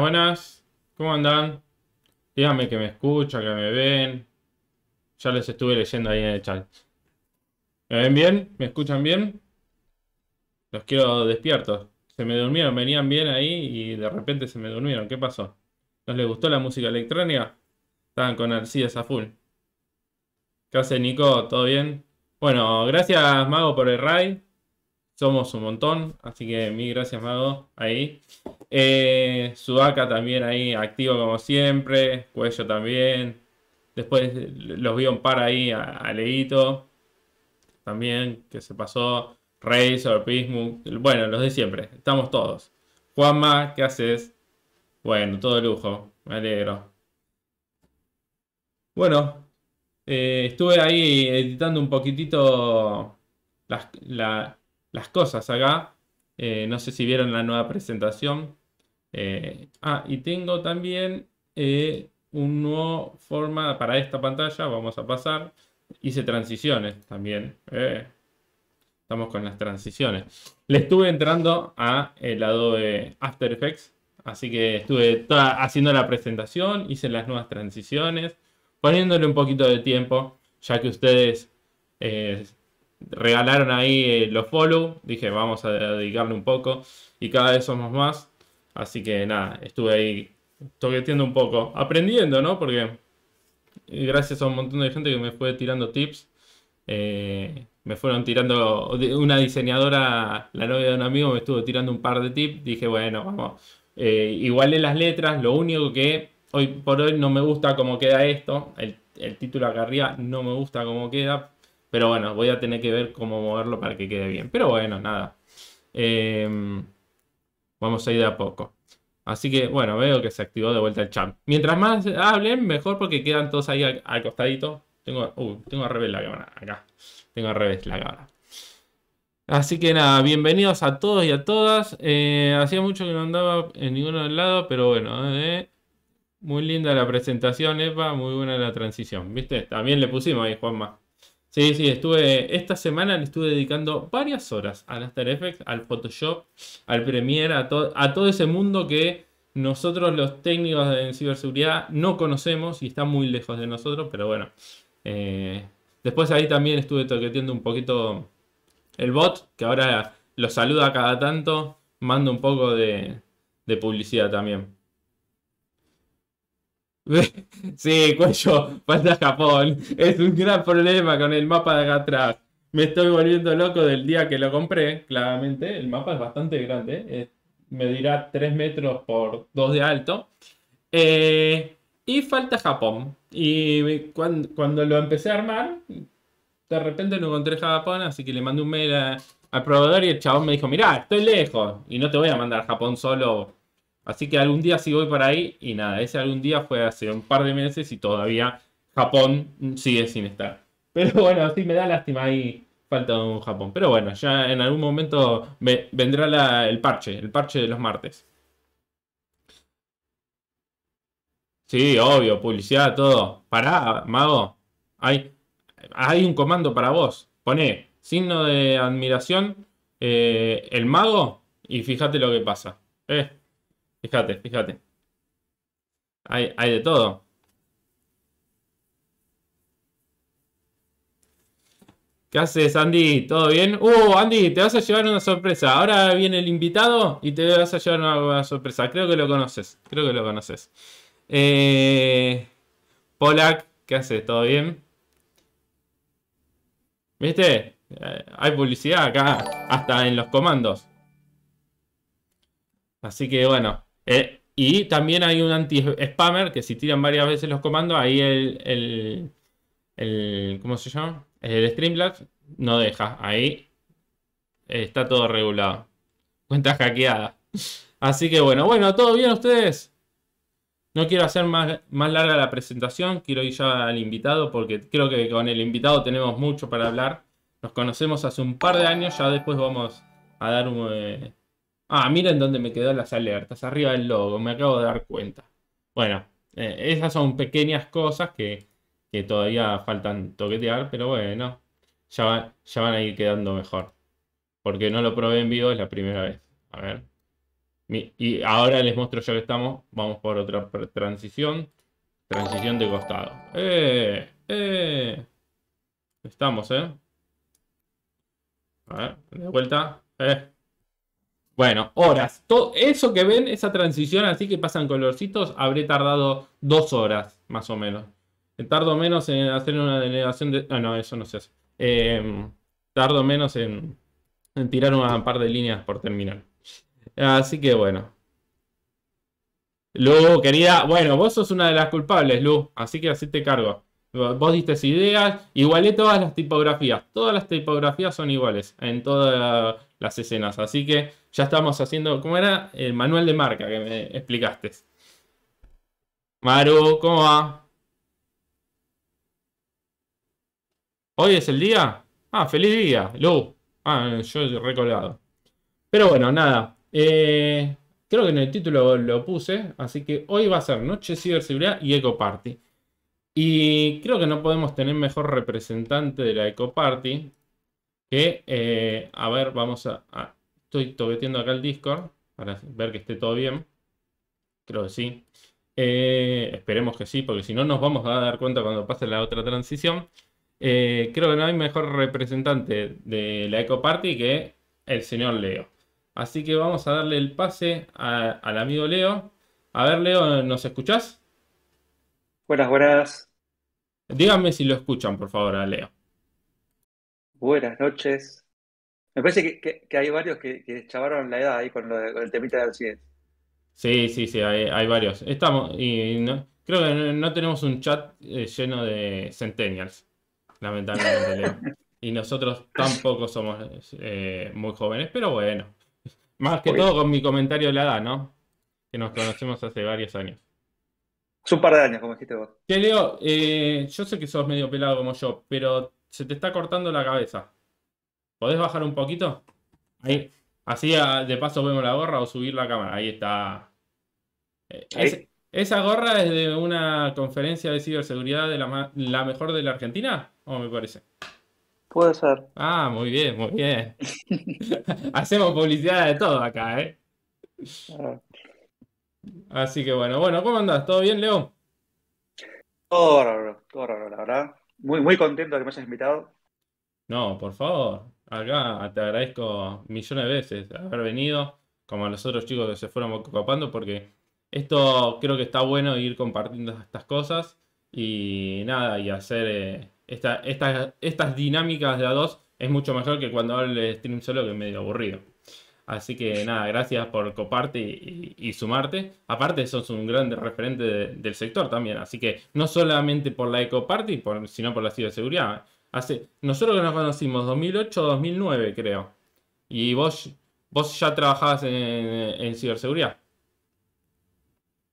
Buenas, ¿cómo andan? Díganme que me escuchan, que me ven. Ya les estuve leyendo ahí en el chat. ¿Me ven bien? ¿Me escuchan bien? Los quiero despiertos. Se me durmieron, venían bien ahí y de repente se me durmieron. ¿Qué pasó? ¿No les gustó la música electrónica? Estaban con el a full. ¿Qué hace Nico? ¿Todo bien? Bueno, gracias Mago por el raid. Somos un montón, así que mil gracias, Mago. Ahí. Eh, también ahí, activo como siempre. Cuello también. Después los vi un par ahí a, Leito. También, que se pasó. Razor, Pismo. Bueno, los de siempre. Estamos todos. Juanma, ¿qué haces? Bueno, todo lujo. Me alegro. Bueno, eh, estuve ahí editando un poquitito la, las cosas acá. Eh, no sé si vieron la nueva presentación. Eh, ah, y tengo también eh, un nuevo forma para esta pantalla. Vamos a pasar. Hice transiciones también. estamos con las transiciones. Le estuve entrando a el de After Effects. Así que estuve haciendo la presentación, hice las nuevas transiciones, poniéndole un poquito de tiempo, ya que ustedes regalaron ahí eh, los follow. Dije, vamos a dedicarle un poco. Y cada vez somos más. Así que nada, estuve ahí toqueteando un poco. Aprendiendo, ¿no? Porque eh, gracias a un montón de gente que me fue tirando tips. Eh, me fueron tirando. Una diseñadora, la novia de un amigo, me estuvo tirando un par de tips. Dije, bueno, vamos. igualé las letras. Lo único que hoy por hoy no me gusta cómo queda esto. El, el título acá arriba no me gusta cómo queda pero bueno, voy a tener que ver cómo moverlo para que quede bien. Pero bueno, nada. Em, vamos a ir de a poco. Así que bueno, veo que se activó de vuelta el chat. Mientras más hablen, mejor porque quedan todos ahí al, costadito. Tengo, uh, tengo al revés la cámara. Acá. Tengo al revés la cámara. Así que nada, bienvenidos a todos y a todas. Eh, hacía mucho que no andaba en ninguno del lado, pero bueno. Eh. muy linda la presentación, Eva. Muy buena la transición. ¿Viste? También le pusimos ahí, Juanma. Sí, sí, estuve. Esta semana le estuve dedicando varias horas al After Effects, al Photoshop, al Premiere, a, a todo ese mundo que nosotros, los técnicos de ciberseguridad, no conocemos y está muy lejos de nosotros, pero bueno. Eh, después ahí también estuve toqueteando un poquito el bot, que ahora lo saluda cada tanto, mando un poco de publicidad también. sí, cuello, falta Japón. Es un gran problema con el mapa de acá atrás. Me estoy volviendo loco del día que lo compré, claramente. El mapa es bastante grande. Eh. medirá 3 metros por 2 de alto. Eh, y falta Japón. Y cuando, lo empecé a armar, de repente no encontré Japón, así que le mandé un mail al proveedor y el chabón me dijo, mirá, estoy lejos y no te voy a mandar Japón solo Así que algún día sí voy para ahí y nada, ese algún día fue hace un par de meses y todavía Japón sigue sin estar. Pero bueno, sí me da lástima ahí falta un Japón. Pero bueno, ya en algún momento vendrá el parche, el parche de los martes. Sí, obvio, publicidad, todo. Pará, mago. Hay, hay un comando para vos. Poné signo de admiración, eh, el mago, y fíjate lo que pasa. Eh. Fíjate, fíjate. Hay, de todo. ¿Qué haces, Andy? ¿Todo bien? Uh, Andy, te vas a llevar una sorpresa. Ahora viene el invitado y te vas a llevar una, sorpresa. Creo que lo conoces. Creo que lo conoces. Eh, Polak, ¿qué haces? ¿Todo bien? ¿Viste? Eh, hay publicidad acá, hasta en los comandos. Así que bueno, eh, y también hay un anti-spammer que si tiran varias veces los comandos, ahí el, ¿cómo se llama? El Streamlabs no deja. Ahí está todo regulado. Cuentas hackeadas. Así que bueno, bueno, ¿todo bien ustedes? No quiero hacer más, larga la presentación, quiero ir ya al invitado porque creo que con el invitado tenemos mucho para hablar. Nos conocemos hace un par de años, ya después vamos a dar un... Eh, Ah, miren dónde me quedó las alertas, arriba del logo, me acabo de dar cuenta. Bueno, eh, esas son pequeñas cosas que, que, todavía faltan toquetear, pero bueno, ya, ya van a ir quedando mejor. Porque no lo probé en vivo, es la primera vez. A ver. y ahora les muestro ya que estamos, vamos por otra transición. Transición de costado. ¡Eh! ¡Eh! Estamos, ¿eh? A ver, de vuelta. ¡Eh! Bueno, horas. Todo eso que ven, esa transición así que pasan colorcitos, habré tardado dos horas, más o menos. Eh, tardo menos en hacer una denegación de... Ah, no, eso no se hace. Em, tardo menos en, tirar un par de líneas por terminar. Así que bueno. Lu, querida, bueno, vos sos una de las culpables, Lu, así que así te cargo. Vos diste ideas, igualé todas las tipografías. Todas las tipografías son iguales en todas las escenas, así que ya estábamos haciendo, ¿cómo era? El manual de marca que me explicaste. Maru, ¿cómo va? ¿Hoy es el día? Ah, feliz día, Lu. Ah, yo recolado. Pero bueno, nada. Eh, creo que en el título lo puse, así que hoy va a ser Noche Ciberseguridad y Eco Party. Y creo que no podemos tener mejor representante de la Eco Party que, eh, a ver, vamos a Estoy toqueteando acá el Discord para ver que esté todo bien. Creo que sí. Eh, esperemos que sí, porque si no nos vamos a dar cuenta cuando pase la otra transición. Eh, creo que no hay mejor representante de la Eco Party que el señor Leo. Así que vamos a darle el pase al amigo Leo. A ver, Leo, ¿nos escuchás? Buenas, buenas. Díganme si lo escuchan, por favor, a Leo. Buenas noches. Me parece que, hay varios que, que, chavaron la edad ahí con, el temita de siguiente. Sí, sí, sí, hay, varios. Estamos, y creo que no, tenemos un chat eh, lleno de centennials, lamentablemente. Leo. y nosotros tampoco somos eh, muy jóvenes, pero bueno. Más que todo con mi comentario de la edad, ¿no? Que nos conocemos hace varios años. Es un par de años, como dijiste vos. Te Leo, eh, yo sé que sos medio pelado como yo, pero se te está cortando la cabeza. ¿Podés bajar un poquito? Ahí. Así ah, de paso vemos la gorra o subir la cámara. Ahí está. Eh, ¿Esa gorra es de una conferencia de ciberseguridad de la, la mejor de la Argentina? ¿O me parece? Puede ser. Ah, muy bien, muy bien. Hacemos publicidad de todo acá, ¿eh? Ah. Así que bueno, bueno, ¿cómo andás? ¿Todo bien, Leo? Todo todo todo la verdad. Muy, muy contento de que me hayas invitado. No, por favor acá te agradezco millones de veces haber venido, como a los otros chicos que se fueron copando, porque esto creo que está bueno ir compartiendo estas cosas y nada, y hacer eh, estas dinámicas de a dos es mucho mejor que cuando hables stream solo que es medio aburrido. Así que nada, gracias por coparte y, sumarte. Aparte, sos un gran referente del sector también. Así que no solamente por la EcoParty, sino por la ciberseguridad nosotros que nos conocimos 2008 2009, creo. Y vos, vos ya trabajabas en, ciberseguridad.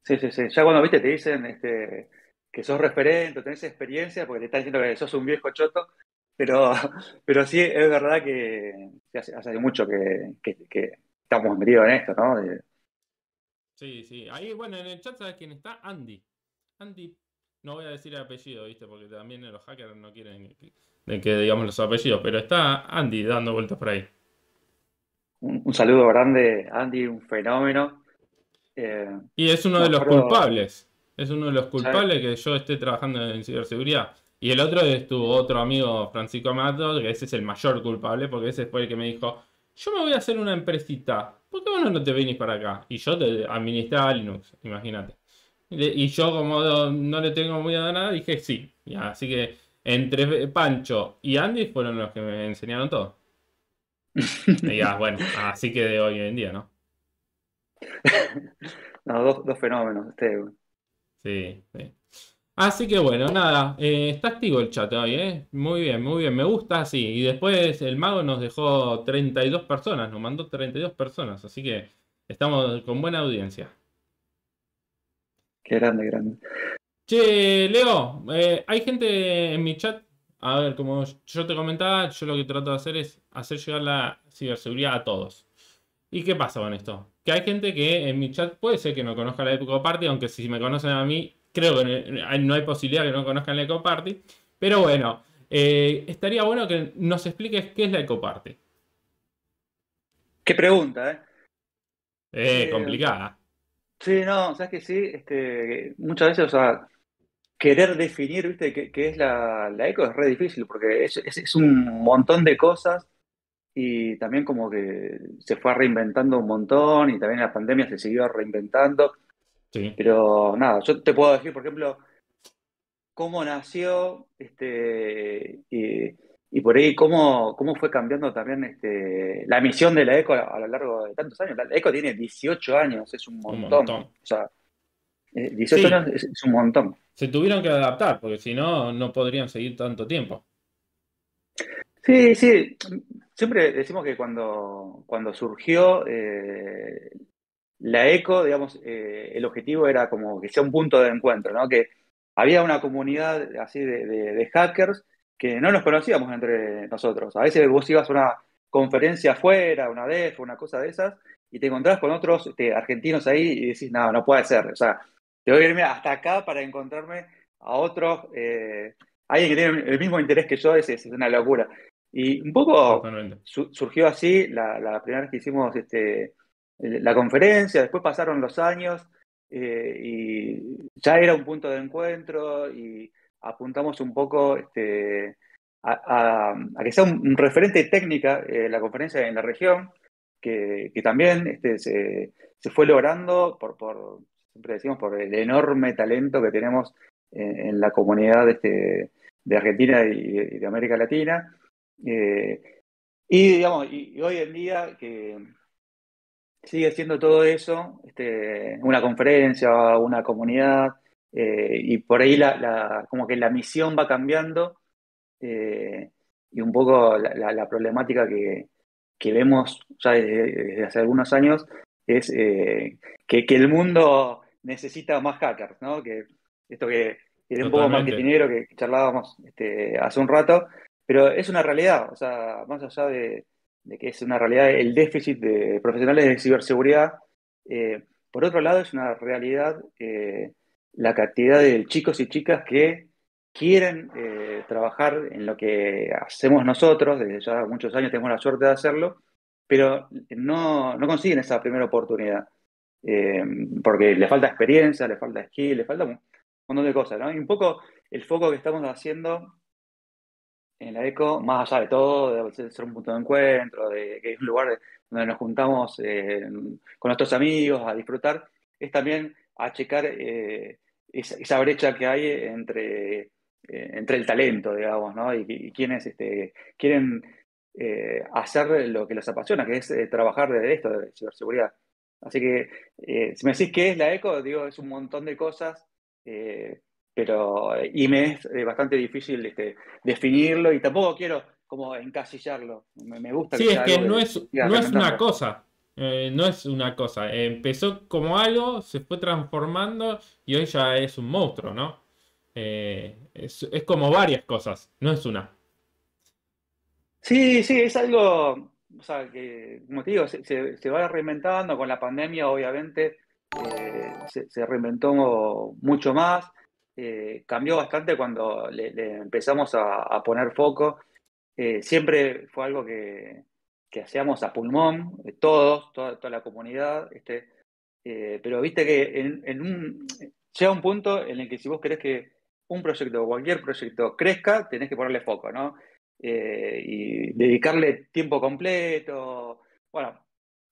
Sí, sí, sí. Ya cuando viste te dicen este, que sos referente, tenés experiencia, porque te están diciendo que sos un viejo choto. Pero, pero sí, es verdad que hace, mucho que, que, estamos metidos en esto, ¿no? Sí, sí. Ahí, bueno, en el chat sabes quién está, Andy. Andy no voy a decir el apellido, ¿viste? Porque también los hackers no quieren que, que digamos los apellidos, pero está Andy dando vueltas por ahí. Un, saludo grande, Andy, un fenómeno. y es uno eh, de los culpables. Es uno de los culpables que yo esté trabajando en ciberseguridad. Y el otro es tu otro amigo Francisco Amato, que ese es el mayor culpable, porque ese fue el que me dijo, yo me voy a hacer una empresita, ¿por qué vos no te venís para acá? Y yo te administraba Linux, imagínate. Y yo, como no le tengo muy a nada, dije sí. Así que entre Pancho y Andy fueron los que me enseñaron todo. Y ah, bueno, así que de hoy en día, ¿no? no, dos, fenómenos, este. Sí, sí. Así que bueno, nada, eh, está activo el chat hoy, ¿eh? Muy bien, muy bien, me gusta así. Y después el mago nos dejó 32 personas, nos mandó 32 personas, así que estamos con buena audiencia grande, grande. Che, Leo, eh, hay gente en mi chat. A ver, como yo te comentaba, yo lo que trato de hacer es hacer llegar la ciberseguridad a todos. ¿Y qué pasa con esto? Que hay gente que en mi chat puede ser que no conozca la Ecoparty aunque si me conocen a mí, creo que no hay posibilidad que no conozcan la Eco Pero bueno, eh, estaría bueno que nos expliques qué es la Eco Qué pregunta, ¿eh? Eh, eh complicada. Sí, no, sabes que sí, este, muchas veces, o sea, querer definir, viste, qué, es la, eco es re difícil, porque es, es, un montón de cosas y también como que se fue reinventando un montón y también la pandemia se siguió reinventando. Sí. Pero nada, yo te puedo decir, por ejemplo, cómo nació este, y y por ahí cómo, cómo fue cambiando también este, la misión de la ECO a, lo largo de tantos años. La ECO tiene 18 años, es un montón. 18 eh, años es, un montón. Se tuvieron que adaptar, porque si no, no podrían seguir tanto tiempo. Sí, sí. Siempre decimos que cuando, cuando surgió eh, la ECO, digamos, eh, el objetivo era como que sea un punto de encuentro, ¿no? Que había una comunidad así de hackers que no nos conocíamos entre nosotros. A veces vos ibas a una conferencia afuera, una DEF, una cosa de esas, y te encontrás con otros este, argentinos ahí y decís, no, no puede ser. O sea, te voy a irme hasta acá para encontrarme a otros, eh, alguien que tiene el mismo interés que yo, es, es una locura. Y un poco surgió así la, primera vez que hicimos este, la conferencia, después pasaron los años eh, y ya era un punto de encuentro y apuntamos un poco este, a, que sea un, referente técnica eh, la conferencia en la región, que, también este, se, fue logrando por, siempre decimos, por el enorme talento que tenemos en, la comunidad este, de, Argentina y de, América Latina. Eh, y, digamos, y, hoy en día que sigue siendo todo eso, una conferencia, una comunidad, eh, y por ahí como que la misión va cambiando eh, y un poco la, problemática que, vemos ya desde, hace algunos años es eh, que, el mundo necesita más hackers, ¿no? Que esto que, era un poco más que dinero que charlábamos este, hace un rato, pero es una realidad, o sea, más allá de, que es una realidad el déficit de profesionales de ciberseguridad, por otro lado es una realidad que la cantidad de chicos y chicas que quieren eh, trabajar en lo que hacemos nosotros, desde ya muchos años tenemos la suerte de hacerlo, pero no, consiguen esa primera oportunidad, eh, porque le falta experiencia, le falta skill, le falta un montón de cosas, ¿no? Y un poco el foco que estamos haciendo en la ECO, más allá de todo, de ser un punto de encuentro, de que es un lugar donde nos juntamos eh, con nuestros amigos a disfrutar, es también a checar eh, esa, brecha que hay entre, eh, entre el talento, digamos, ¿no? y, quienes este, quieren eh, hacer lo que los apasiona, que es trabajar desde esto, de ciberseguridad. Así que, si me decís qué es la ECO, digo, es un montón de cosas, pero y me es bastante difícil este, definirlo y tampoco quiero como encasillarlo. Me, gusta. Sí, es que no es, no es una cosa. Eh, no es una cosa. Eh, empezó como algo, se fue transformando y hoy ya es un monstruo, ¿no? Eh, es, como varias cosas, no es una. Sí, sí, es algo, o sea, que, como te digo, se, va reinventando con la pandemia, obviamente, se, reinventó mucho más, cambió bastante cuando le, empezamos a poner foco. siempre fue algo que, que hacíamos a pulmón, todos, toda, la comunidad, este, eh, pero viste que en, un, llega un punto en el que si vos querés que un proyecto o cualquier proyecto crezca, tenés que ponerle foco, ¿no? Eh, y dedicarle tiempo completo. Bueno,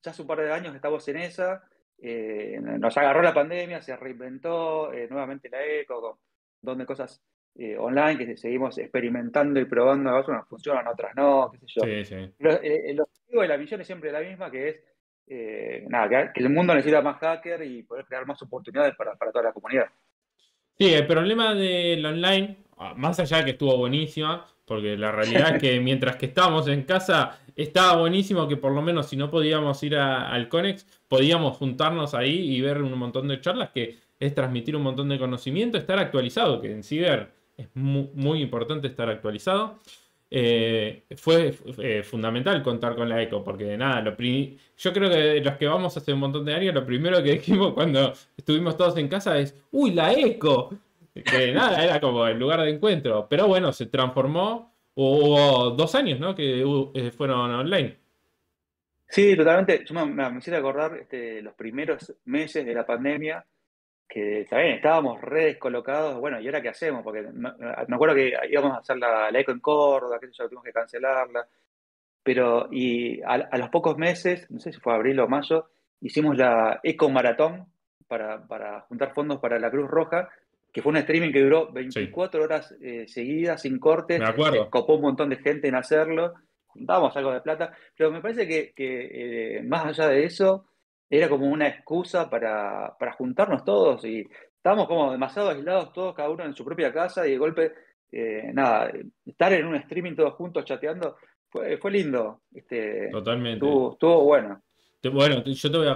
ya hace un par de años estamos en esa, eh, nos agarró la pandemia, se reinventó nuevamente la ECO, donde cosas eh, online, que seguimos experimentando y probando, a unas funcionan, otras no, qué sé yo. Sí, sí. Pero, eh, el objetivo de la misión es siempre la misma, que es eh, que, el mundo necesita más hacker y poder crear más oportunidades para, toda la comunidad. Sí, el problema del online, ah, más allá de que estuvo buenísima, porque la realidad es que mientras que estábamos en casa, estaba buenísimo que por lo menos si no podíamos ir al Conex, podíamos juntarnos ahí y ver un montón de charlas, que es transmitir un montón de conocimiento, estar actualizado, que en Ciber es muy, importante estar actualizado. Eh, fue eh, fundamental contar con la ECO, porque de nada, lo yo creo que los que vamos hace un montón de años, lo primero que dijimos cuando estuvimos todos en casa es, uy, la ECO. Que nada, era como el lugar de encuentro. Pero bueno, se transformó, hubo dos años, ¿no? Que eh, fueron online. Sí, totalmente. Yo me, me, acordar este, los primeros meses de la pandemia que también estábamos re descolocados, bueno, ¿y ahora qué hacemos? Porque me, acuerdo que íbamos a hacer la, ECO en Córdoba, que eso tuvimos que cancelarla, pero y a, los pocos meses, no sé si fue abril o mayo, hicimos la ECO Maratón para, para juntar fondos para la Cruz Roja, que fue un streaming que duró 24 horas eh, seguidas, sin cortes, me acuerdo. Eh, copó un montón de gente en hacerlo, juntamos algo de plata, pero me parece que, eh, más allá de eso, era como una excusa para, juntarnos todos y estábamos como demasiado aislados todos, cada uno en su propia casa y de golpe, eh, nada, estar en un streaming todos juntos chateando fue, lindo. Este, Totalmente. Estuvo, bueno. Bueno, yo te voy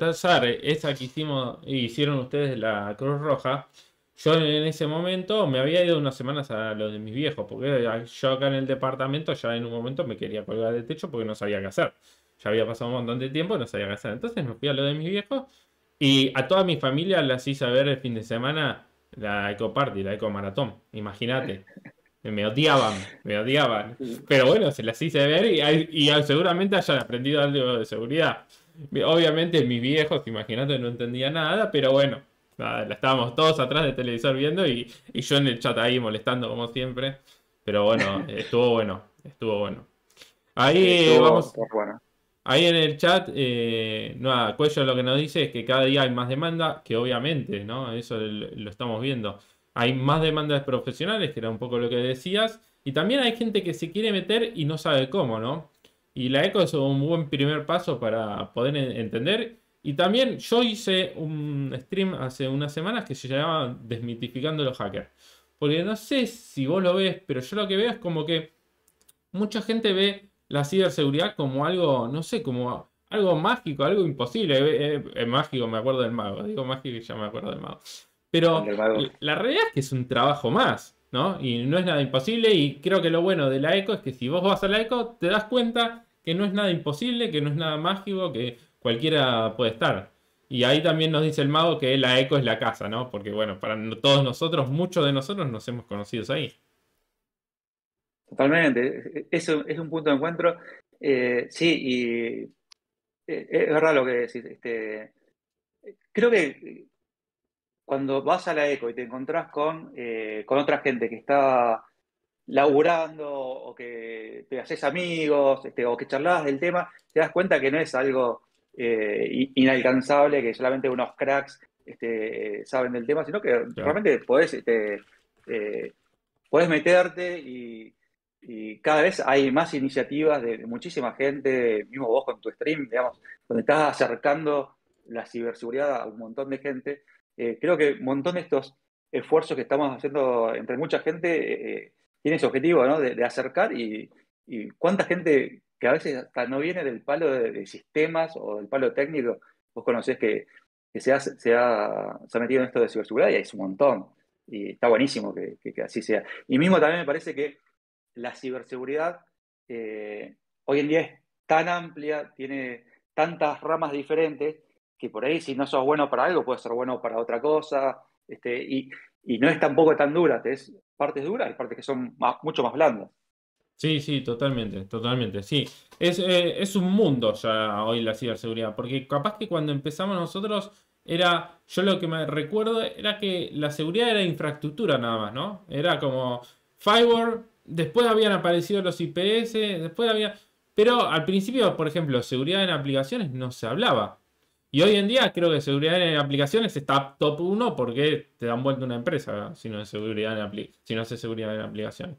a Sara eh, esa que hicimos, hicieron ustedes la Cruz Roja. Yo en ese momento me había ido unas semanas a lo de mis viejos, porque yo acá en el departamento ya en un momento me quería colgar del techo porque no sabía qué hacer ya había pasado un montón de tiempo, no sabía qué hacer. Entonces me fui a lo de mis viejos y a toda mi familia las hice ver el fin de semana la Eco Party, la Eco Maratón. Imagínate. Me odiaban, me odiaban. Pero bueno, se las hice ver y, seguramente hayan aprendido algo de seguridad. Obviamente mis viejos, imagínate, no entendía nada, pero bueno, la estábamos todos atrás del televisor viendo y, yo en el chat ahí molestando como siempre. Pero bueno, estuvo bueno, estuvo bueno. Ahí vamos. Ahí en el chat, eh, Cuello lo que nos dice es que cada día hay más demanda, que obviamente, ¿no? Eso lo estamos viendo. Hay más demandas profesionales, que era un poco lo que decías, y también hay gente que se quiere meter y no sabe cómo, ¿no? Y la ECO es un buen primer paso para poder entender. Y también yo hice un stream hace unas semanas que se llamaba Desmitificando los hackers. Porque no sé si vos lo ves, pero yo lo que veo es como que mucha gente ve la ciberseguridad como algo, no sé, como algo mágico, algo imposible. mágico, me acuerdo del mago. Digo mágico y ya me acuerdo del mago. Pero la realidad es que es un trabajo más, ¿no? Y no es nada imposible. Y creo que lo bueno de la ECO es que si vos vas a la ECO, te das cuenta que no es nada imposible, que no es nada mágico, que cualquiera puede estar. Y ahí también nos dice el mago que la eco es la casa, ¿no? Porque bueno, para todos nosotros, muchos de nosotros nos hemos conocido ahí. Totalmente, e-, eso es un punto de encuentro. Eh, sí, y e-, e-, es verdad lo que decís. Este, creo que cuando vas a la ECO y te encontrás con, eh, otra gente que está laburando o que te haces amigos este, o que charlas del tema, te das cuenta que no es algo eh, inalcanzable, que solamente unos cracks este, saben del tema, sino que realmente podés... podés meterte y, y cada vez hay más iniciativas de, muchísima gente, mismo vos con tu stream, digamos, donde estás acercando la ciberseguridad a un montón de gente. Eh, creo que un montón de estos esfuerzos que estamos haciendo entre mucha gente eh, eh, tiene ese objetivo, ¿no? De, acercar y, y, cuánta gente que a veces hasta no viene del palo de, sistemas o del palo técnico, vos conocés que, que se, ha, se, ha, se, ha, metido en esto de ciberseguridad y hay un montón. Y está buenísimo que, que así sea. Y mismo también me parece que la ciberseguridad eh, hoy en día es tan amplia, tiene tantas ramas diferentes, que por ahí si no sos bueno para algo, puedes ser bueno para otra cosa, este, y, no es tampoco tan dura, es partes duras y partes que son mucho más blandas. Sí, sí, totalmente, totalmente, sí. Es, eh, es un mundo ya hoy la ciberseguridad, porque capaz que cuando empezamos nosotros era, yo lo que me recuerdo era que la seguridad era infraestructura nada más, ¿no? Era como firewall, después habían aparecido los IPS, después había... Pero al principio, por ejemplo, seguridad en aplicaciones no se hablaba. Y hoy en día creo que seguridad en aplicaciones está top 1 porque te dan vuelta una empresa si no, seguridad en si no hace seguridad en aplicaciones.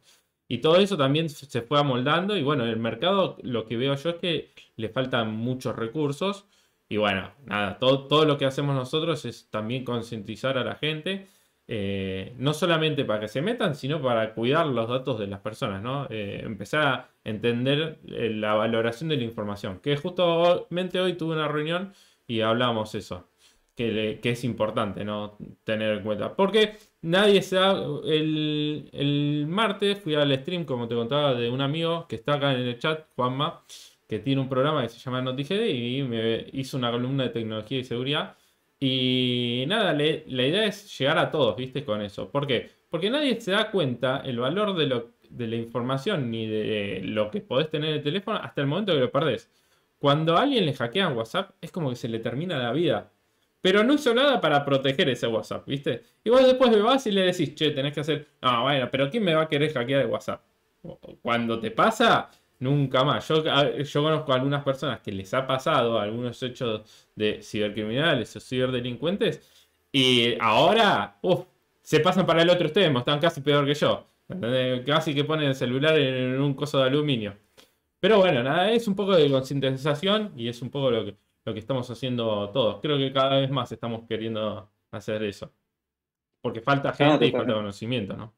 Y todo eso también se fue amoldando y bueno, el mercado lo que veo yo es que le faltan muchos recursos y bueno, nada, todo, todo lo que hacemos nosotros es también concientizar a la gente eh, no solamente para que se metan, sino para cuidar los datos de las personas, eh, empezar a entender eh, la valoración de la información, que justamente hoy tuve una reunión y hablábamos eso, que, es importante, ¿no? Tener en cuenta, porque nadie se El, martes fui al stream, como te contaba, de un amigo que está acá en el chat, Juanma, que tiene un programa que se llama NotiGD y me hizo una columna de tecnología y seguridad y nada, la idea es llegar a todos, ¿viste? Con eso. ¿Por qué? Porque nadie se da cuenta el valor de, lo, de la información ni de lo que podés tener en el teléfono hasta el momento que lo perdés. Cuando a alguien le hackean WhatsApp, es como que se le termina la vida. Pero no hizo nada para proteger ese WhatsApp, ¿viste? Y vos después me vas y le decís, che, tenés que hacer. Ah, bueno, pero ¿quién me va a querer hackear de WhatsApp? Cuando te pasa, Nunca más. Yo, conozco a algunas personas que les ha pasado algunos hechos de cibercriminales o ciberdelincuentes y ahora se pasan para el otro extremo, están casi peor que yo. Casi que ponen el celular en un coso de aluminio. Pero bueno, nada, es un poco de concientización y es un poco lo que, lo que estamos haciendo todos. Creo que cada vez más estamos queriendo hacer eso. Porque falta gente y falta conocimiento, ¿no?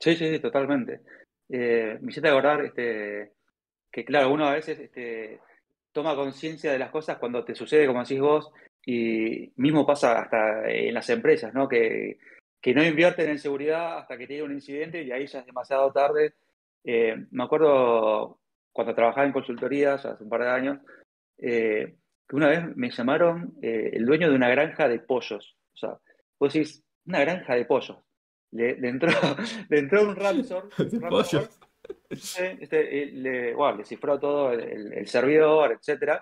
Sí, sí, sí, totalmente eh, me hiciste acordar este, que, claro, uno a veces este, toma conciencia de las cosas cuando te sucede, como decís vos, y mismo pasa hasta en las empresas, Que, no invierten en seguridad hasta que tiene un incidente y ahí ya es demasiado tarde. Eh, me acuerdo cuando trabajaba en consultorías hace un par de años, eh, que una vez me llamaron eh, el dueño de una granja de pollos. O sea, vos decís, una granja de pollos. le, entró, un ransom, este, le, cifró todo el, servidor, etc.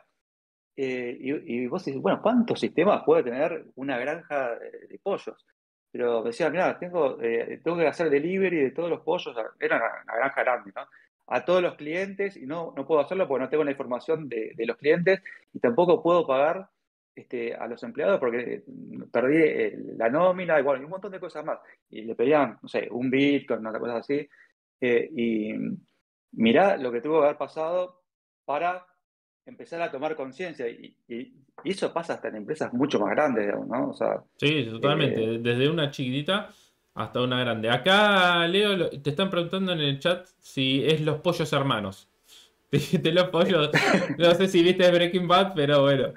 Eh, y, vos dices, bueno, ¿cuántos sistemas puede tener una granja de, pollos? Pero decía mira, tengo, eh, tengo que hacer delivery de todos los pollos, era una, granja grande, ¿no? A todos los clientes, y no, no puedo hacerlo porque no tengo la información de, de los clientes, y tampoco puedo pagar este, a los empleados porque mm, perdí eh, la nómina y, un montón de cosas más. Y le pedían, no sé, un Bitcoin, otra cosa así. Eh, y mm, mirá lo que tuvo que haber pasado para empezar a tomar conciencia. Y, eso pasa hasta en empresas mucho más grandes, ¿no? sí, totalmente. Eh, Desde una chiquitita hasta una grande. Acá, Leo, te están preguntando en el chat si es los pollos hermanos. Te, lo apoyo. No sé si viste Breaking Bad, pero bueno.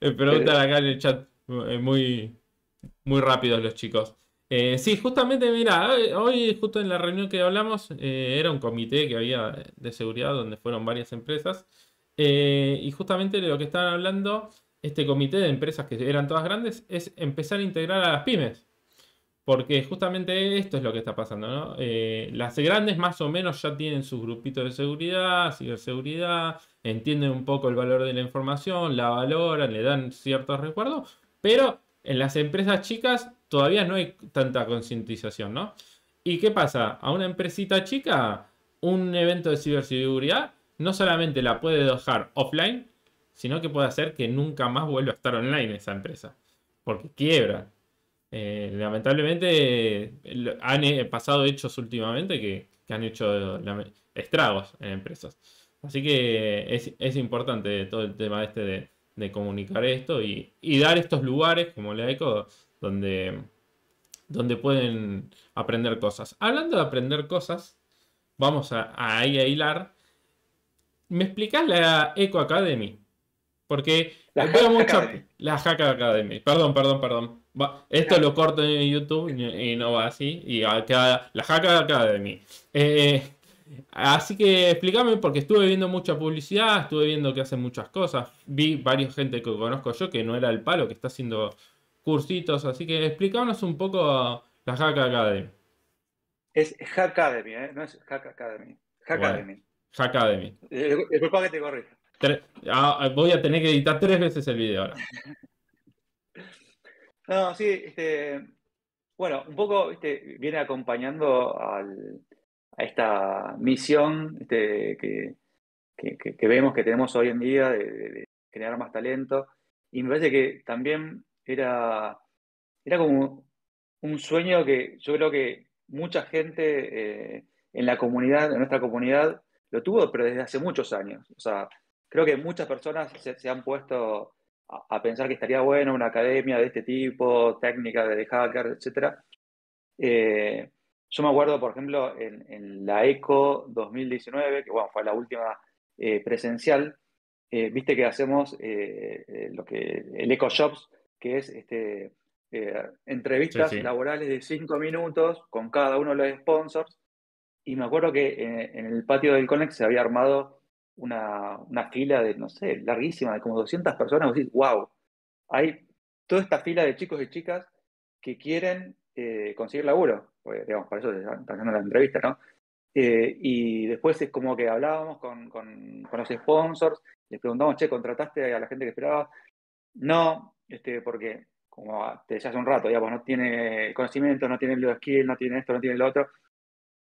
preguntan eh. acá en el chat eh, muy, muy rápidos los chicos. Eh, sí, justamente, mira, hoy justo en la reunión que hablamos, era un comité que había de seguridad donde fueron varias empresas. y justamente de lo que estaban hablando, este comité de empresas que eran todas grandes, es empezar a integrar a las pymes. Porque justamente esto es lo que está pasando, ¿no? Eh, las grandes más o menos ya tienen sus grupitos de seguridad, ciberseguridad, entienden un poco el valor de la información, la valoran, le dan ciertos recuerdos, pero en las empresas chicas todavía no hay tanta concientización, ¿no? ¿Y qué pasa? A una empresita chica, un evento de ciberseguridad no solamente la puede dejar offline, sino que puede hacer que nunca más vuelva a estar online esa empresa, porque quiebra. Eh, lamentablemente han eh, pasado hechos últimamente que, han hecho estragos en empresas. Así que es, es, importante todo el tema este de, comunicar esto y, dar estos lugares como la ECO donde, donde pueden aprender cosas. Hablando de aprender cosas, vamos a, a, hilar. ¿Me explicas la Eco Academy? Porque la veo La Academy. Perdón, perdón, perdón esto lo corto en YouTube y, no va así. Y queda la jaca Academy. Eh, así que explícame, porque estuve viendo mucha publicidad, estuve viendo que hacen muchas cosas. Vi varios gente que conozco yo que no era el palo, que está haciendo cursitos. Así que explícanos un poco la Hack Academy. Es Hack Academy, ¿eh? no es Hack Academy. Hack Academy. Hack Academy. Eh, que te corrija. Ah, voy a tener que editar tres veces el video ahora. No, sí, este, bueno, un poco este, viene acompañando a esta misión este, que, vemos que tenemos hoy en día de, generar más talento. Y me parece que también era, era como un sueño que yo creo que mucha gente eh, en la comunidad, en nuestra comunidad, lo tuvo, pero desde hace muchos años. O sea, creo que muchas personas se han puesto a, pensar que estaría bueno una academia de este tipo, técnica de hacker, etc. Eh, yo me acuerdo, por ejemplo, en, la ECO 2019, que bueno, fue la última eh, presencial, eh, viste que hacemos lo que el Eco Shops, que es este, entrevistas laborales de cinco minutos con cada uno de los sponsors. Y me acuerdo que en el patio del Conex se había armado una, una fila de, no sé, larguísima, de como 200 personas, decís, wow, hay toda esta fila de chicos y chicas que quieren eh, conseguir laburo, digamos, para eso están haciendo la entrevista, ¿no? Eh, y después es como que hablábamos con, con, los sponsors, les preguntamos, che, ¿contrataste a la gente que esperaba? No, este, porque, como te decía hace un rato, digamos, no tiene conocimiento, no tiene los skill no tiene esto, no tiene lo otro.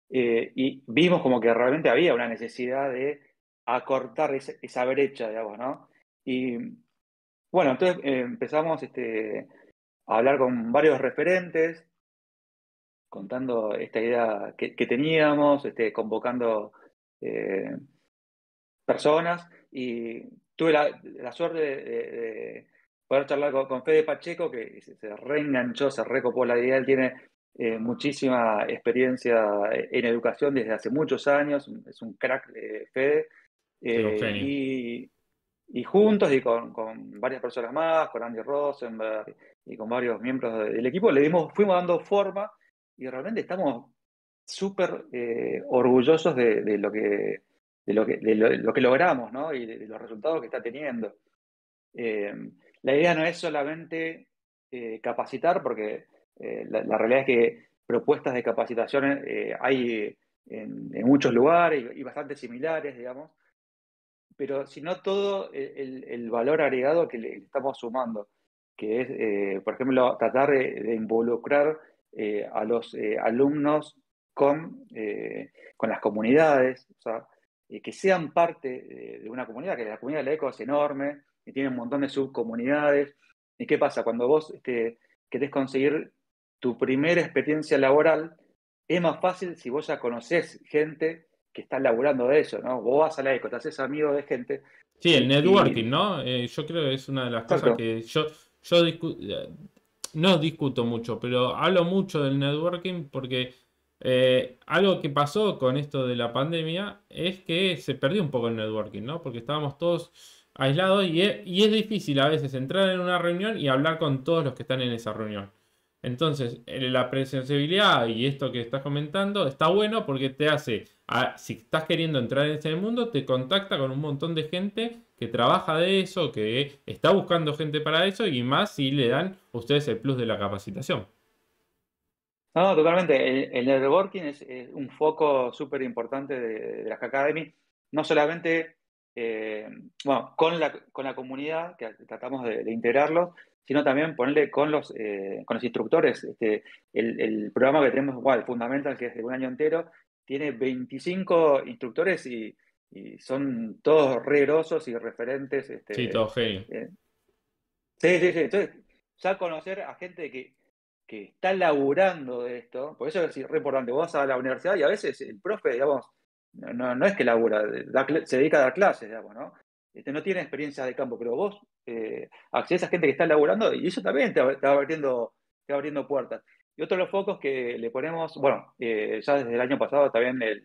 Eh, y vimos como que realmente había una necesidad de a esa, esa brecha, digamos, ¿no? Y bueno, entonces eh, empezamos este, a hablar con varios referentes, contando esta idea que, teníamos, este, convocando eh, personas y tuve la, suerte de, poder charlar con, Fede Pacheco, que se, reenganchó, se recopó la idea, él tiene eh, muchísima experiencia en educación desde hace muchos años, es un crack de Fede, eh, y, juntos y con, varias personas más, con Andy Rosenberg y con varios miembros del equipo, le dimos, fuimos dando forma y realmente estamos súper eh, orgullosos de, lo que, lo que, logramos y de, los resultados que está teniendo. Eh, la idea no es solamente capacitar, porque la, realidad es que propuestas de capacitación hay en, muchos lugares y bastante similares, digamos pero si no todo el, valor agregado que le estamos sumando, que es, eh, por ejemplo, tratar de, involucrar eh, a los eh, alumnos con, con las comunidades, o sea, que sean parte de una comunidad, que la comunidad de la ECO es enorme, y tiene un montón de subcomunidades. ¿Y qué pasa? Cuando vos este, querés conseguir tu primera experiencia laboral, es más fácil si vos ya conocés gente que están laburando de eso, ¿no? Vos vas a la eco, te haces amigo de gente. Sí, el networking, ¿no? Eh, yo creo que es una de las cosas que yo, yo no discuto mucho, pero hablo mucho del networking porque eh, algo que pasó con esto de la pandemia es que se perdió un poco el networking, ¿no? Porque estábamos todos aislados y e, es difícil a veces entrar en una reunión y hablar con todos los que están en esa reunión. Entonces, la presenciabilidad y esto que estás comentando está bueno porque te hace, si estás queriendo entrar en ese mundo, te contacta con un montón de gente que trabaja de eso, que está buscando gente para eso y más si le dan ustedes el plus de la capacitación. No, totalmente. El, networking es, un foco súper importante de, de, las Academy, no solamente eh, con, la, comunidad, que tratamos de, de integrarlos, sino también ponerle con los, eh, con los instructores. Este, el, programa que tenemos, igual, Fundamental, que es de un año entero, tiene 25 instructores y, son todos reirosos y referentes. Este, sí, todos genios. Eh, sí, sí, sí. Entonces, ya conocer a gente que, está laburando de esto, por eso es re importante. Vos vas a la universidad y a veces el profe, digamos, no, es que labura, se dedica a dar clases, digamos, ¿no? Este, no tiene experiencia de campo, pero vos eh, accedes a gente que está laburando y eso también te, va abriendo, te abriendo puertas. Y otro de los focos que le ponemos, bueno, eh, ya desde el año pasado también el,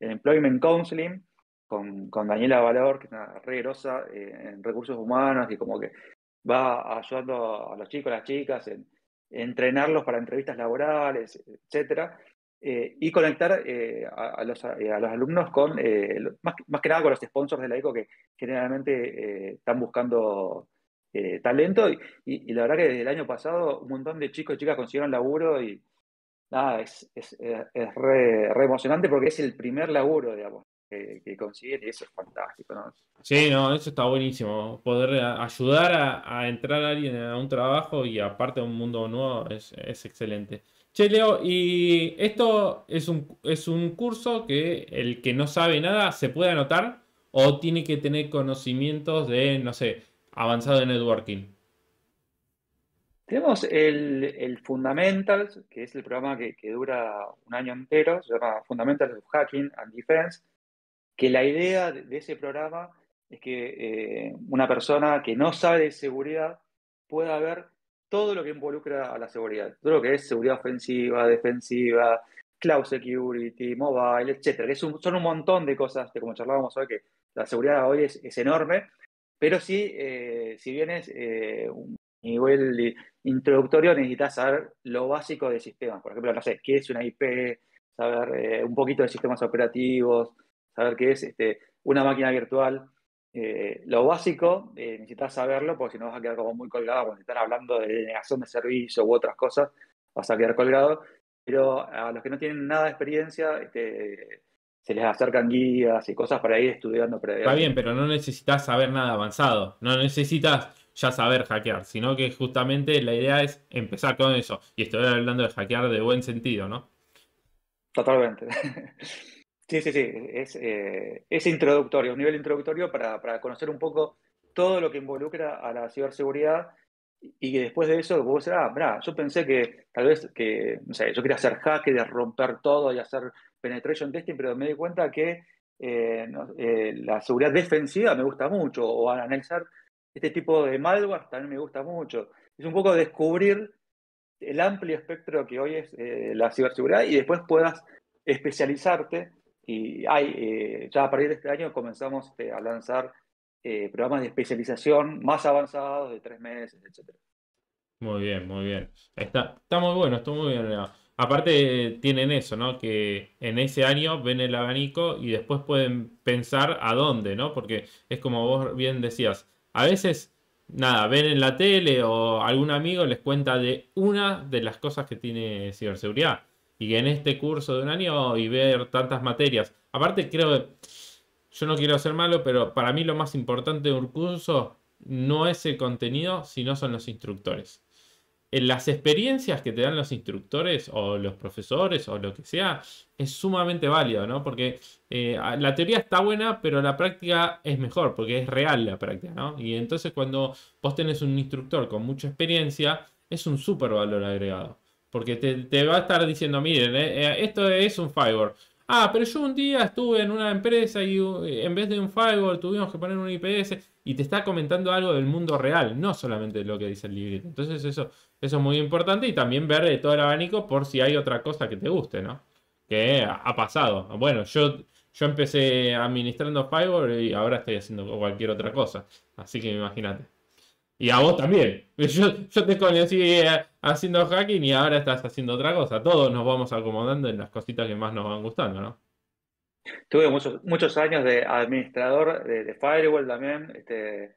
Employment Counseling con, Daniela Valor, que es una re grosa eh, en recursos humanos y como que va ayudando a los chicos, a las chicas en, en entrenarlos para entrevistas laborales, etcétera. Eh, y conectar eh, a, los, eh, a, los, alumnos con, más, más, que nada con los sponsors de la ECO que generalmente están buscando talento. Y, la verdad que desde el año pasado un montón de chicos y chicas consiguieron laburo y nada, es, es, re, emocionante porque es el primer laburo, Que, consiguen y eso es fantástico. Sí, no, eso está buenísimo. Poder ayudar a, entrar a alguien a un trabajo y aparte a un mundo nuevo es excelente. Che, Leo, y esto es un, es un curso que el que no sabe nada se puede anotar o tiene que tener conocimientos de, no sé, avanzado de networking. Tenemos el, Fundamentals, que es el programa que, dura un año entero, se llama Fundamentals of Hacking and Defense, que la idea de, ese programa es que eh, una persona que no sabe de seguridad pueda ver todo lo que involucra a la seguridad, todo lo que es seguridad ofensiva, defensiva, cloud security, mobile, etcétera, que son un montón de cosas que como charlábamos hoy, que la seguridad hoy es, es enorme, pero sí, eh, si bien es eh, un nivel introductorio, necesitas saber lo básico de sistemas, por ejemplo, no sé, qué es una IP, saber eh, un poquito de sistemas operativos, saber qué es este, una máquina virtual, eh, lo básico, eh, necesitas saberlo, porque si no vas a quedar como muy colgado cuando están hablando de denegación de servicio u otras cosas, vas a quedar colgado. Pero a los que no tienen nada de experiencia, este, se les acercan guías y cosas para ir estudiando Está bien, pero no necesitas saber nada avanzado, no necesitas ya saber hackear, sino que justamente la idea es empezar con eso. Y estoy hablando de hackear de buen sentido, ¿no? Totalmente. Sí, sí, sí, eh, es, introductorio, un nivel introductorio para, conocer un poco todo lo que involucra a la ciberseguridad y que después de eso vos ah, mira, yo pensé que tal vez que, no sé, yo quería hacer hack, romper todo y hacer penetration testing, pero me di cuenta que eh, eh, la seguridad defensiva me gusta mucho o analizar este tipo de malware también me gusta mucho. Es un poco descubrir el amplio espectro que hoy es la ciberseguridad y después puedas especializarte y hay, eh, ya a partir de este año comenzamos este, a lanzar eh, programas de especialización más avanzados de tres meses, etc. Muy bien, muy bien. Está, está muy bueno, está muy bien. Aparte tienen eso, ¿no? Que en ese año ven el abanico y después pueden pensar a dónde, ¿no? Porque es como vos bien decías, a veces, nada, ven en la tele o algún amigo les cuenta de una de las cosas que tiene ciberseguridad y en este curso de un año y ver tantas materias. Aparte creo, que, yo no quiero ser malo, pero para mí lo más importante de un curso no es el contenido, sino son los instructores. Eh, las experiencias que te dan los instructores o los profesores o lo que sea es sumamente válido, ¿no? Porque eh, la teoría está buena, pero la práctica es mejor, porque es real la práctica, ¿no? Y entonces cuando vos tenés un instructor con mucha experiencia, es un súper valor agregado. Porque te, va a estar diciendo, miren, eh, eh, esto es un firewall. Ah, pero yo un día estuve en una empresa y eh, en vez de un firewall tuvimos que poner un IPS y te está comentando algo del mundo real, no solamente lo que dice el librito. Entonces eso, eso es muy importante y también ver de todo el abanico por si hay otra cosa que te guste, ¿no? Que ha pasado. Bueno, yo, yo empecé administrando firewall y ahora estoy haciendo cualquier otra cosa. Así que imagínate. Y a vos también. Yo, te conocí eh, haciendo hacking y ahora estás haciendo otra cosa. Todos nos vamos acomodando en las cositas que más nos van gustando, ¿no? Tuve muchos, muchos años de administrador de, Firewall también. Este,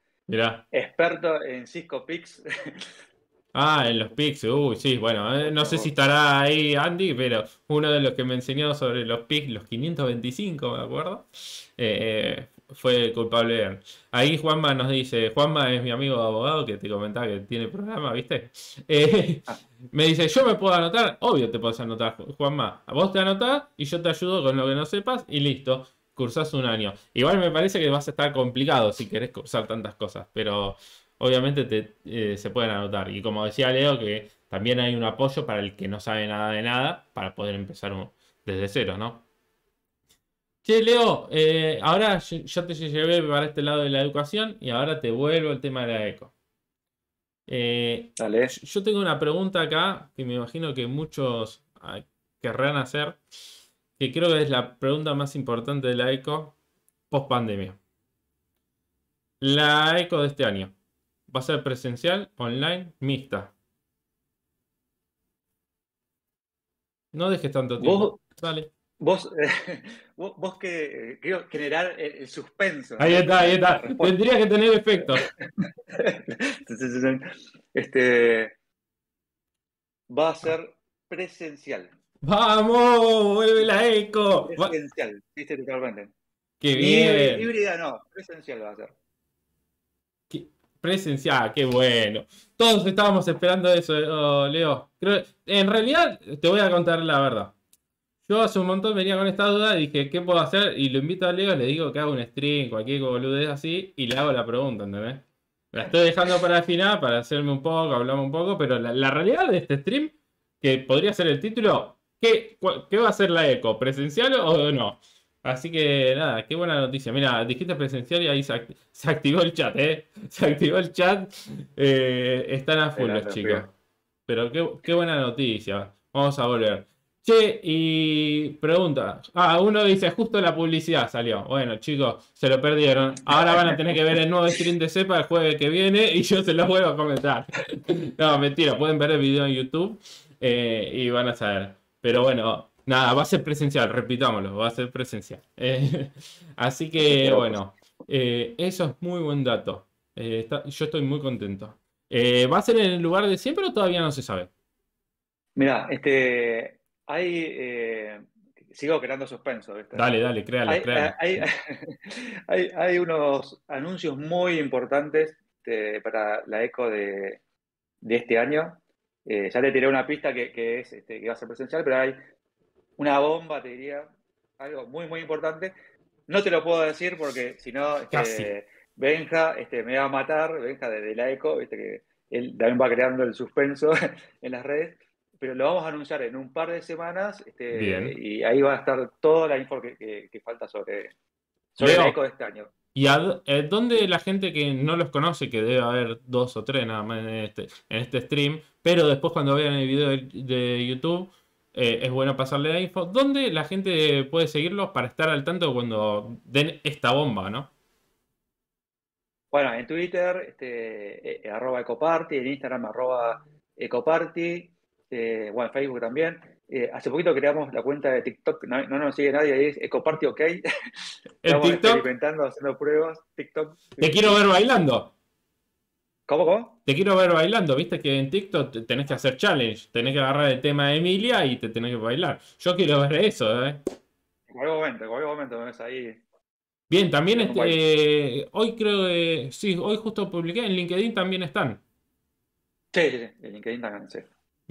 Experto en Cisco Pix. Ah, en los PIX. uy, sí, bueno, eh, no sé si estará ahí Andy, pero uno de los que me enseñó sobre los PIX, los 525, me acuerdo, eh, eh fue culpable. Ahí Juanma nos dice, Juanma es mi amigo abogado que te comentaba que tiene programa, ¿viste? Eh, me dice, yo me puedo anotar, obvio te puedes anotar, Juanma, vos te anotás y yo te ayudo con lo que no sepas y listo, cursás un año. Igual me parece que vas a estar complicado si querés cursar tantas cosas, pero obviamente eh, se pueden anotar. Y como decía Leo, que también hay un apoyo para el que no sabe nada de nada, para poder empezar desde cero, ¿no? Che, Leo, eh, ahora ya te llevé para este lado de la educación y ahora te vuelvo al tema de la eco. Eh, Dale. Yo tengo una pregunta acá que me imagino que muchos ah, querrán hacer, que creo que es la pregunta más importante de la eco post pandemia. La eco de este año, ¿va a ser presencial, online, mixta? No dejes tanto tiempo. ¿Vos? Vos, vos, que eh, generar el, suspenso. Ahí está, ahí está. Tendría que tener efecto. este, va a ser presencial. ¡Vamos! ¡Vuelve la eco! Presencial, viste totalmente. ¡Qué bien! Híbrida no, presencial va a ser. Presencial, ah, qué bueno. Todos estábamos esperando eso, eh, oh, Leo. en realidad, te voy a contar la verdad yo hace un montón venía con esta duda y dije, ¿qué puedo hacer? Y lo invito a Leo, le digo que haga un stream, cualquier boludez así, y le hago la pregunta, ¿entendés? La estoy dejando para el final, para hacerme un poco, hablamos un poco, pero la, realidad de este stream, que podría ser el título, ¿qué, va a ser la eco? ¿Presencial o no? Así que nada, qué buena noticia. Mira, dijiste presencial y ahí se, activó el chat, ¿eh? Se activó el chat. Eh, están a full los chicos. Pero qué buena noticia. Vamos a volver. Che, y pregunta. Ah, uno dice, justo la publicidad salió. Bueno, chicos, se lo perdieron. Ahora van a tener que ver el nuevo stream de Cepa el jueves que viene y yo se lo vuelvo a comentar. No, mentira, pueden ver el video en YouTube eh, y van a saber. Pero bueno, nada, va a ser presencial, repitámoslo, va a ser presencial. así que bueno, eh, eso es muy buen dato. Eh, yo estoy muy contento. ¿Va a ser en el lugar de siempre o todavía no se sabe? Mira, este, eh, sigo creando suspenso. Dale, dale, créalo, eh, hay, Hay, unos anuncios muy importantes este, para la ECO de, este año. Eh, ya te tiré una pista que, es, este, va a ser presencial, pero hay una bomba, te diría, algo muy, muy importante. No te lo puedo decir porque si no, este, Benja este, me va a matar, Benja de, la ECO, que él también va creando el suspenso en las redes pero lo vamos a anunciar en un par de semanas este, y ahí va a estar toda la info que, falta sobre, el eco de este año. ¿Y a, eh, dónde la gente que no los conoce, que debe haber dos o tres nada más en este, en este stream, pero después cuando vean el video de, YouTube, eh, es bueno pasarle la info, ¿dónde la gente puede seguirlos para estar al tanto cuando den esta bomba, no? Bueno, en Twitter, este, eh, arroba ecoparty, en Instagram, arroba ecoparty, eh, bueno, Facebook también. Eh, hace poquito creamos la cuenta de TikTok, no, nos sigue nadie, ahí es Ecoparty OK. ¿En TikTok? experimentando, haciendo pruebas, TikTok. Te quiero ver bailando. ¿Cómo, cómo? Te quiero ver bailando, viste que en TikTok tenés que hacer challenge, tenés que agarrar el tema de Emilia y te tenés que bailar. Yo quiero ver eso, ¿eh? En cualquier momento, ahí. Bien, también este, eh, hoy creo que, sí, hoy justo publiqué, en LinkedIn también están. Sí, sí, sí, en LinkedIn también, sí.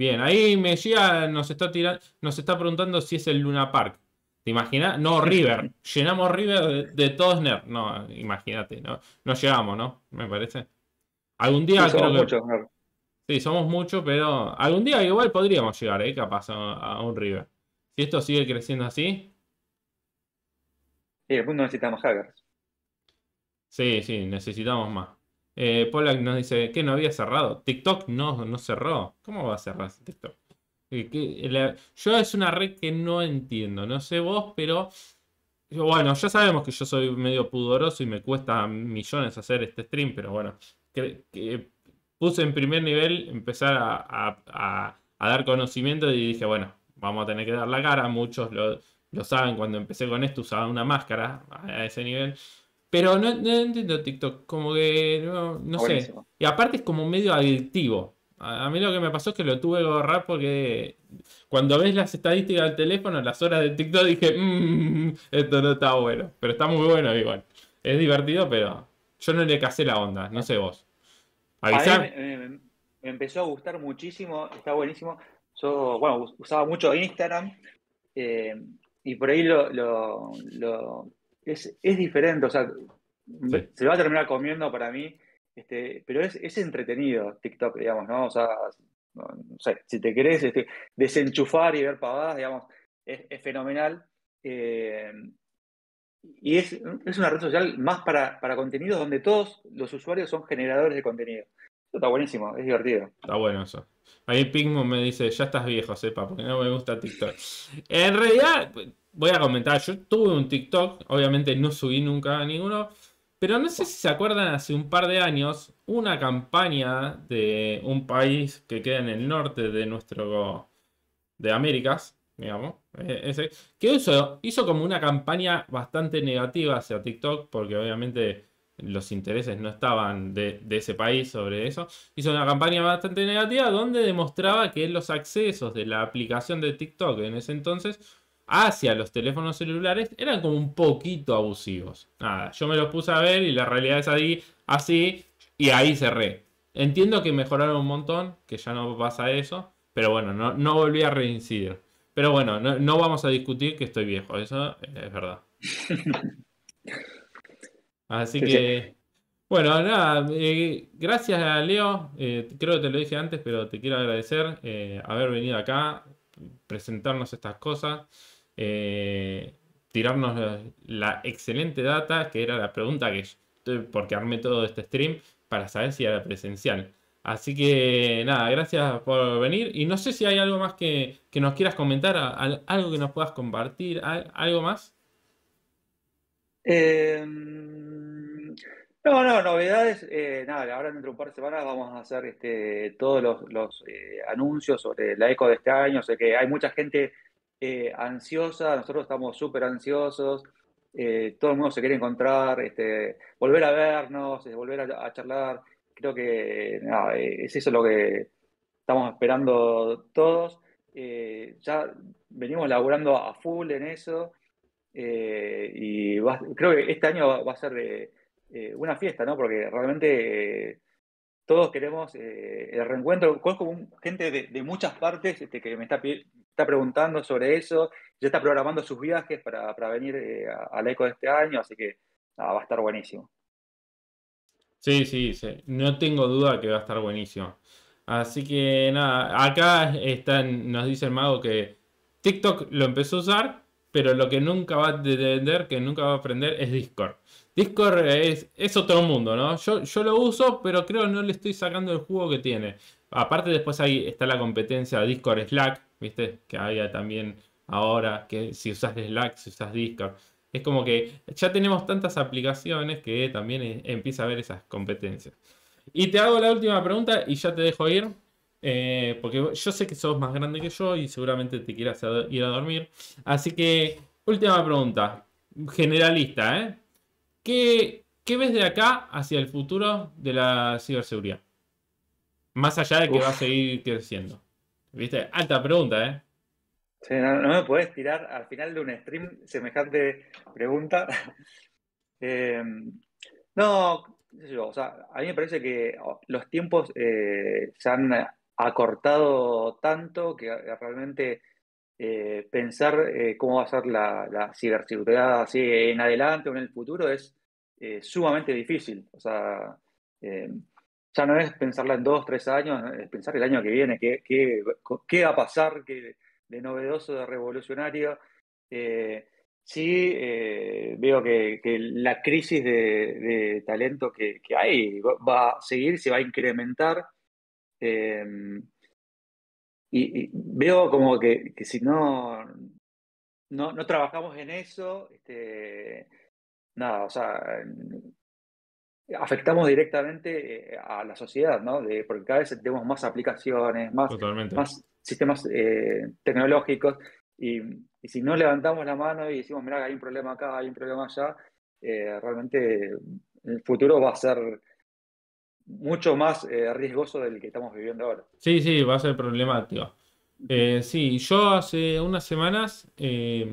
Bien, ahí Mejía nos está tirando, nos está preguntando si es el Luna Park. ¿Te imaginas? No, River. Llenamos River de, todos nerds. No, imagínate, no, llegamos, ¿no? Me parece. Algún día somos que... muchos, Sí, somos muchos, pero algún día igual podríamos llegar, ¿eh? Capaz a, un River. Si esto sigue creciendo así. Sí, después necesitamos hackers. Sí, sí, necesitamos más. Eh, nos dice que no había cerrado. TikTok no, no cerró. ¿Cómo va a cerrar TikTok? Eh, eh, yo es una red que no entiendo. No sé vos, pero. Bueno, ya sabemos que yo soy medio pudoroso y me cuesta millones hacer este stream, pero bueno. puse en primer nivel empezar a, dar conocimiento y dije, bueno, vamos a tener que dar la cara. Muchos lo, lo saben, cuando empecé con esto usaba una máscara a ese nivel. Pero no, no entiendo TikTok, como que no, sé. Y aparte es como medio adictivo. A, mí lo que me pasó es que lo tuve que borrar porque cuando ves las estadísticas del teléfono, las horas de TikTok, dije, mmm, esto no está bueno. Pero está muy bueno igual. Es divertido, pero yo no le casé la onda, no sé vos. A me, empezó a gustar muchísimo, está buenísimo. Yo, bueno, usaba mucho Instagram eh, y por ahí lo es, diferente, o sea, se va a terminar comiendo para mí, este, pero es, es entretenido TikTok, digamos, ¿no? O sea, si te querés este, desenchufar y ver pavadas, digamos, es, fenomenal. Eh, y es, una red social más para, para contenidos donde todos los usuarios son generadores de contenido. Eso está buenísimo, es divertido. Está bueno eso. Ahí Pigmo me dice, ya estás viejo, sepa, porque no me gusta TikTok. En realidad, voy a comentar, yo tuve un TikTok, obviamente no subí nunca ninguno, pero no sé si se acuerdan, hace un par de años, una campaña de un país que queda en el norte de nuestro... de Américas, digamos, eh, ese, que hizo, hizo como una campaña bastante negativa hacia TikTok, porque obviamente los intereses no estaban de, ese país sobre eso, hizo una campaña bastante negativa donde demostraba que los accesos de la aplicación de TikTok en ese entonces hacia los teléfonos celulares eran como un poquito abusivos. Nada, yo me los puse a ver y la realidad es ahí, así, y ahí cerré. Entiendo que mejoraron un montón, que ya no pasa eso, pero bueno, no, volví a reincidir. Pero bueno, no, no, vamos a discutir que estoy viejo, eso es verdad. Así que, bueno, nada, eh, gracias a Leo, eh, creo que te lo dije antes, pero te quiero agradecer eh, haber venido acá, presentarnos estas cosas, tirarnos la, excelente data, que era la pregunta que porque armé todo este stream para saber si era presencial. Así que nada, gracias por venir. Y no sé si hay algo más que, nos quieras comentar, algo que nos puedas compartir, algo más. Eh, no, no, novedades, eh, nada, ahora dentro de un par de semanas vamos a hacer este, todos los, eh, anuncios sobre la ECO de este año, sé que hay mucha gente eh, ansiosa, nosotros estamos súper ansiosos, todo el mundo se quiere encontrar, este, volver a vernos, volver a, charlar, creo que es eso lo que estamos esperando todos, ya venimos laburando a full en eso y creo que este año va, va a ser... de eh, una fiesta, ¿no? Porque realmente eh, todos queremos eh, el reencuentro. Conozco gente de, muchas partes este, que me está, preguntando sobre eso, ya está programando sus viajes para, venir al ECO de este año, así que va a estar buenísimo. Sí, sí, no tengo duda que va a estar buenísimo. Así que nada, acá nos dice el mago que TikTok lo empezó a usar, pero lo que nunca va a aprender, que nunca va a aprender es Discord. Discord es, otro mundo, ¿no? Yo, yo lo uso, pero creo no le estoy sacando el jugo que tiene. Aparte después ahí está la competencia Discord Slack, ¿viste? Que haya también ahora, que si usas Slack, si usas Discord. Es como que ya tenemos tantas aplicaciones que también eh, empieza a haber esas competencias. Y te hago la última pregunta y ya te dejo ir. Eh, porque yo sé que sos más grande que yo y seguramente te quieras ir a dormir. Así que, última pregunta. Generalista, ¿eh? ¿Qué, ves de acá hacia el futuro de la ciberseguridad? Más allá de que va a seguir creciendo. ¿Viste? Alta pregunta, ¿eh? no, me puedes tirar al final de un stream semejante pregunta. Eh, no, yo, o sea, a mí me parece que los tiempos eh, se han acortado tanto que realmente eh, pensar eh, cómo va a ser la, ciberseguridad así en adelante o en el futuro es eh, sumamente difícil. O sea, ya no es pensarla en dos, tres años, es pensar el año que viene, qué, qué, qué va a pasar qué, de novedoso, de revolucionario. sí, veo que, la crisis de, talento que, que, hay va a seguir, se va a incrementar y, veo como que, si no, no, trabajamos en eso, este, nada, o sea, afectamos directamente eh, a la sociedad, ¿no? porque cada vez tenemos más aplicaciones, más, sistemas eh, tecnológicos, y, si no levantamos la mano y decimos, mira, hay un problema acá, hay un problema allá, eh, realmente el futuro va a ser mucho más arriesgoso eh, del que estamos viviendo ahora. Sí, sí, va a ser problemático. Eh, sí, yo hace unas semanas, eh,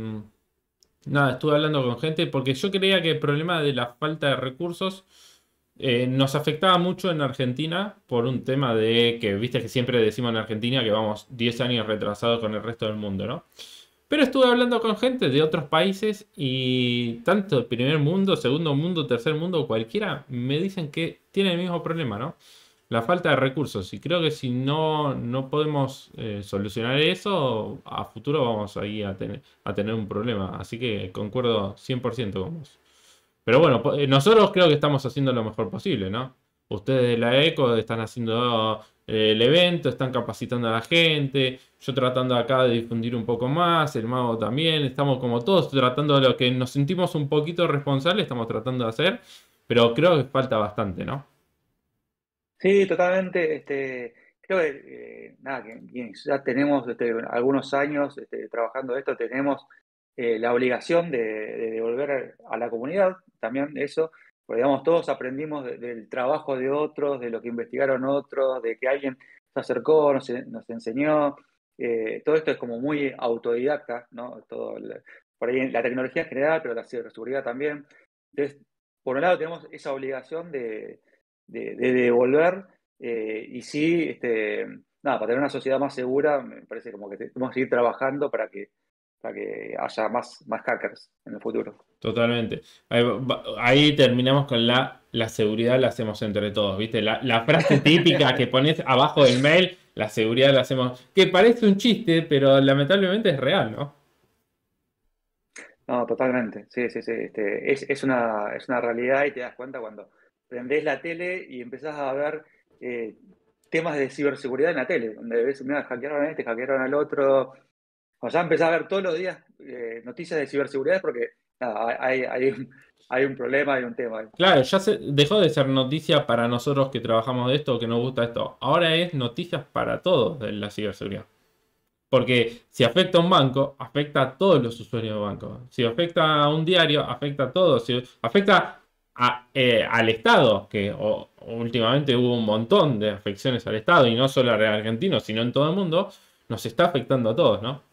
nada, estuve hablando con gente porque yo creía que el problema de la falta de recursos eh, nos afectaba mucho en Argentina por un tema de que, viste que siempre decimos en Argentina que vamos 10 años retrasados con el resto del mundo, ¿no? Pero estuve hablando con gente de otros países y tanto el primer mundo, segundo mundo, tercer mundo, cualquiera, me dicen que tienen el mismo problema, ¿no? La falta de recursos. Y creo que si no, no podemos eh, solucionar eso, a futuro vamos ahí a, tener, a tener un problema. Así que concuerdo 100% con vos. Pero bueno, eh, nosotros creo que estamos haciendo lo mejor posible, ¿no? Ustedes de la ECO están haciendo eh, el evento, están capacitando a la gente, yo tratando acá de difundir un poco más, el mago también, estamos como todos tratando de lo que nos sentimos un poquito responsables, estamos tratando de hacer, pero creo que falta bastante, ¿no? Sí, totalmente, este, creo que, eh, nada, que, ya tenemos este, algunos años este, trabajando esto, tenemos eh, la obligación de, devolver a la comunidad también eso, porque, todos aprendimos del trabajo de otros, de lo que investigaron otros, de que alguien se acercó, nos, enseñó. Eh, todo esto es como muy autodidacta, ¿no? por ahí la tecnología en general, pero la ciberseguridad también. Entonces, por un lado tenemos esa obligación de, devolver eh, y sí, este, nada, para tener una sociedad más segura, me parece como que tenemos que seguir trabajando para que para que haya más, más hackers en el futuro. Totalmente. Ahí, terminamos con la, la seguridad la hacemos entre todos, ¿viste? La, frase típica que pones abajo del mail, la seguridad la hacemos, que parece un chiste, pero lamentablemente es real, ¿no? No, totalmente. Sí, sí, sí. Este, es, es, una, realidad y te das cuenta cuando prendés la tele y empezás a ver eh, temas de ciberseguridad en la tele, donde ves, mira, hackearon a este, hackearon al otro, o sea, empecé a ver todos los días eh, noticias de ciberseguridad porque hay, un, problema, hay un tema. Claro, ya se dejó de ser noticia para nosotros que trabajamos de esto, o que nos gusta esto. Ahora es noticias para todos de la ciberseguridad. Porque si afecta a un banco, afecta a todos los usuarios de banco. Si afecta a un diario, afecta a todos. Si afecta eh, al Estado, que últimamente hubo un montón de afecciones al Estado, y no solo al argentino, sino en todo el mundo, nos está afectando a todos, ¿no?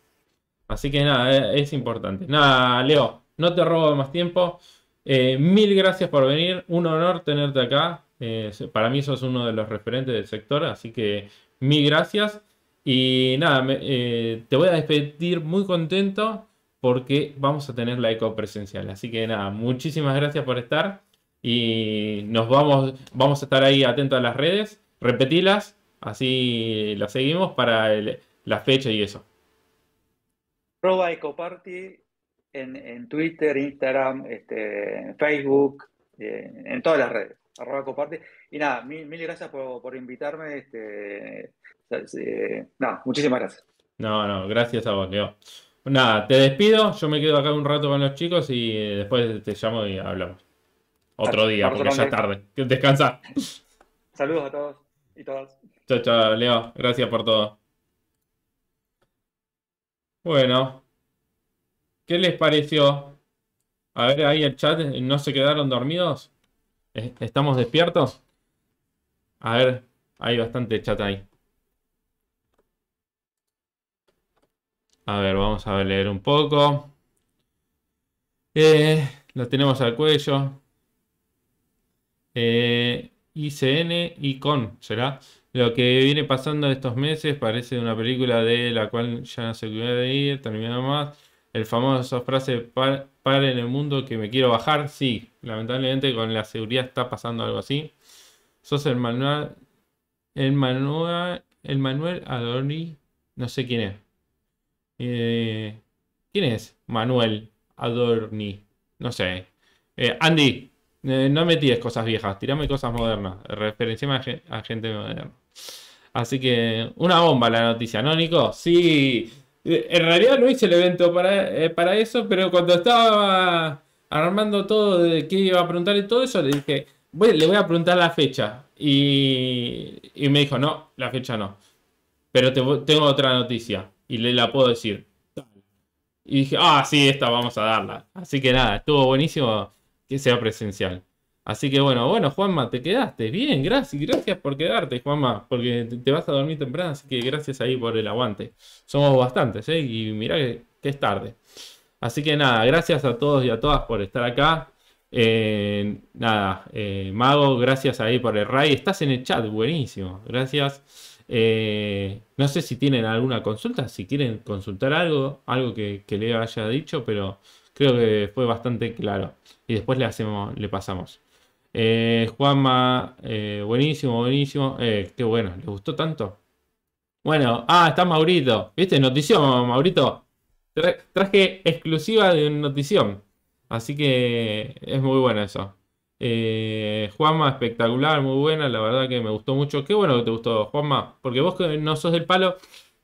Así que nada, eh, es importante. Nada, Leo, no te robo más tiempo. Eh, mil gracias por venir. Un honor tenerte acá. Eh, para mí sos uno de los referentes del sector, así que mil gracias. Y nada, te voy a despedir muy contento porque vamos a tener la eco presencial. Así que nada, muchísimas gracias por estar y nos vamos, vamos a estar ahí atentos a las redes, repetilas, así las seguimos para la fecha y eso. Arroba ecoparty en, Twitter, Instagram, este, Facebook, eh, en todas las redes. Arroba Y nada, mil, gracias por, invitarme. Este, eh, nada, muchísimas gracias. No, no, gracias a vos, Leo. Nada, te despido. Yo me quedo acá un rato con los chicos y eh, después te llamo y hablamos. Otro día, porque ya es tarde. Descansa. Saludos a todos y todas. Chao, chao, Leo. Gracias por todo. Bueno, ¿qué les pareció? A ver, ahí el chat, ¿no se quedaron dormidos? ¿Estamos despiertos? A ver, hay bastante chat ahí. A ver, vamos a leer un poco. Eh, lo tenemos al cuello. Eh, ICN, ICON, ¿será? Lo que viene pasando estos meses parece una película de la cual ya no se voy de ir, terminó más. El famoso frase, para en el mundo que me quiero bajar. Sí, lamentablemente con la seguridad está pasando algo así. Sos el manual, el manual, el Manuel Adorni, no sé quién es. Eh, ¿Quién es? Manuel Adorni, no sé. Eh, Andy, eh, no me tires cosas viejas, tirame cosas modernas, referenciame a, a gente moderna. Así que una bomba la noticia, ¿no, Nico? Sí, en realidad no hice el evento para, eh, para eso, pero cuando estaba armando todo de qué iba a preguntar y todo eso, le dije, voy, le voy a preguntar la fecha. Y, me dijo, no, la fecha no. Pero tengo otra noticia y le la puedo decir. Y dije, ah, sí, esta vamos a darla. Así que nada, estuvo buenísimo que sea presencial. Así que bueno, bueno, Juanma, te quedaste. Bien, gracias, gracias por quedarte, Juanma, porque te vas a dormir temprano, así que gracias ahí por el aguante. Somos bastantes, ¿eh? Y mirá que, es tarde. Así que nada, gracias a todos y a todas por estar acá. Eh, nada, eh, Mago, gracias ahí por el Ray. Estás en el chat, buenísimo. Gracias. Eh, no sé si tienen alguna consulta, si quieren consultar algo, algo que, que le haya dicho, pero creo que fue bastante claro. Y después le hacemos, le pasamos. Eh, Juanma, eh, buenísimo, buenísimo. Eh, qué bueno, ¿le gustó tanto? Bueno, ah, está Maurito. ¿Viste? Notición, Maurito. traje exclusiva de Notición. Así que es muy bueno eso. Eh, Juanma, espectacular, muy buena, la verdad que me gustó mucho. Qué bueno que te gustó, Juanma, porque vos que no sos del palo,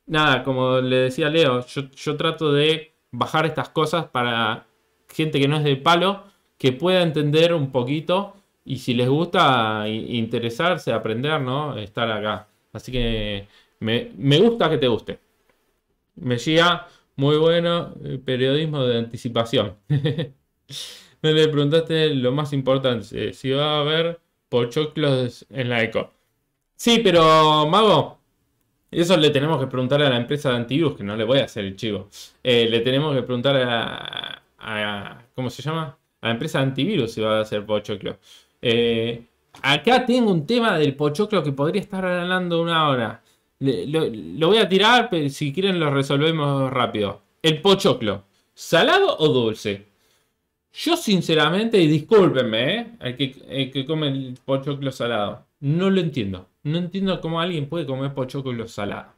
nada, como le decía Leo, yo, yo, trato de bajar estas cosas para gente que no es del palo, que pueda entender un poquito y si les gusta interesarse, aprender, ¿no? Estar acá. Así que me, gusta que te guste. Me llega muy bueno, periodismo de anticipación. Me le preguntaste lo más importante, eh, si va a haber pochoclos en la ECO. Sí, pero Mago, eso le tenemos que preguntar a la empresa de antivirus, que no le voy a hacer el chivo. Eh, le tenemos que preguntar a, ¿Cómo se llama? A la empresa de antivirus si va a hacer pochoclos. Eh, acá tengo un tema del Pochoclo que podría estar hablando una hora. lo, voy a tirar, pero si quieren lo resolvemos rápido. El Pochoclo, ¿salado o dulce? Yo sinceramente, y discúlpenme, eh, el, que, come el Pochoclo salado, no lo entiendo. No entiendo cómo alguien puede comer Pochoclo salado.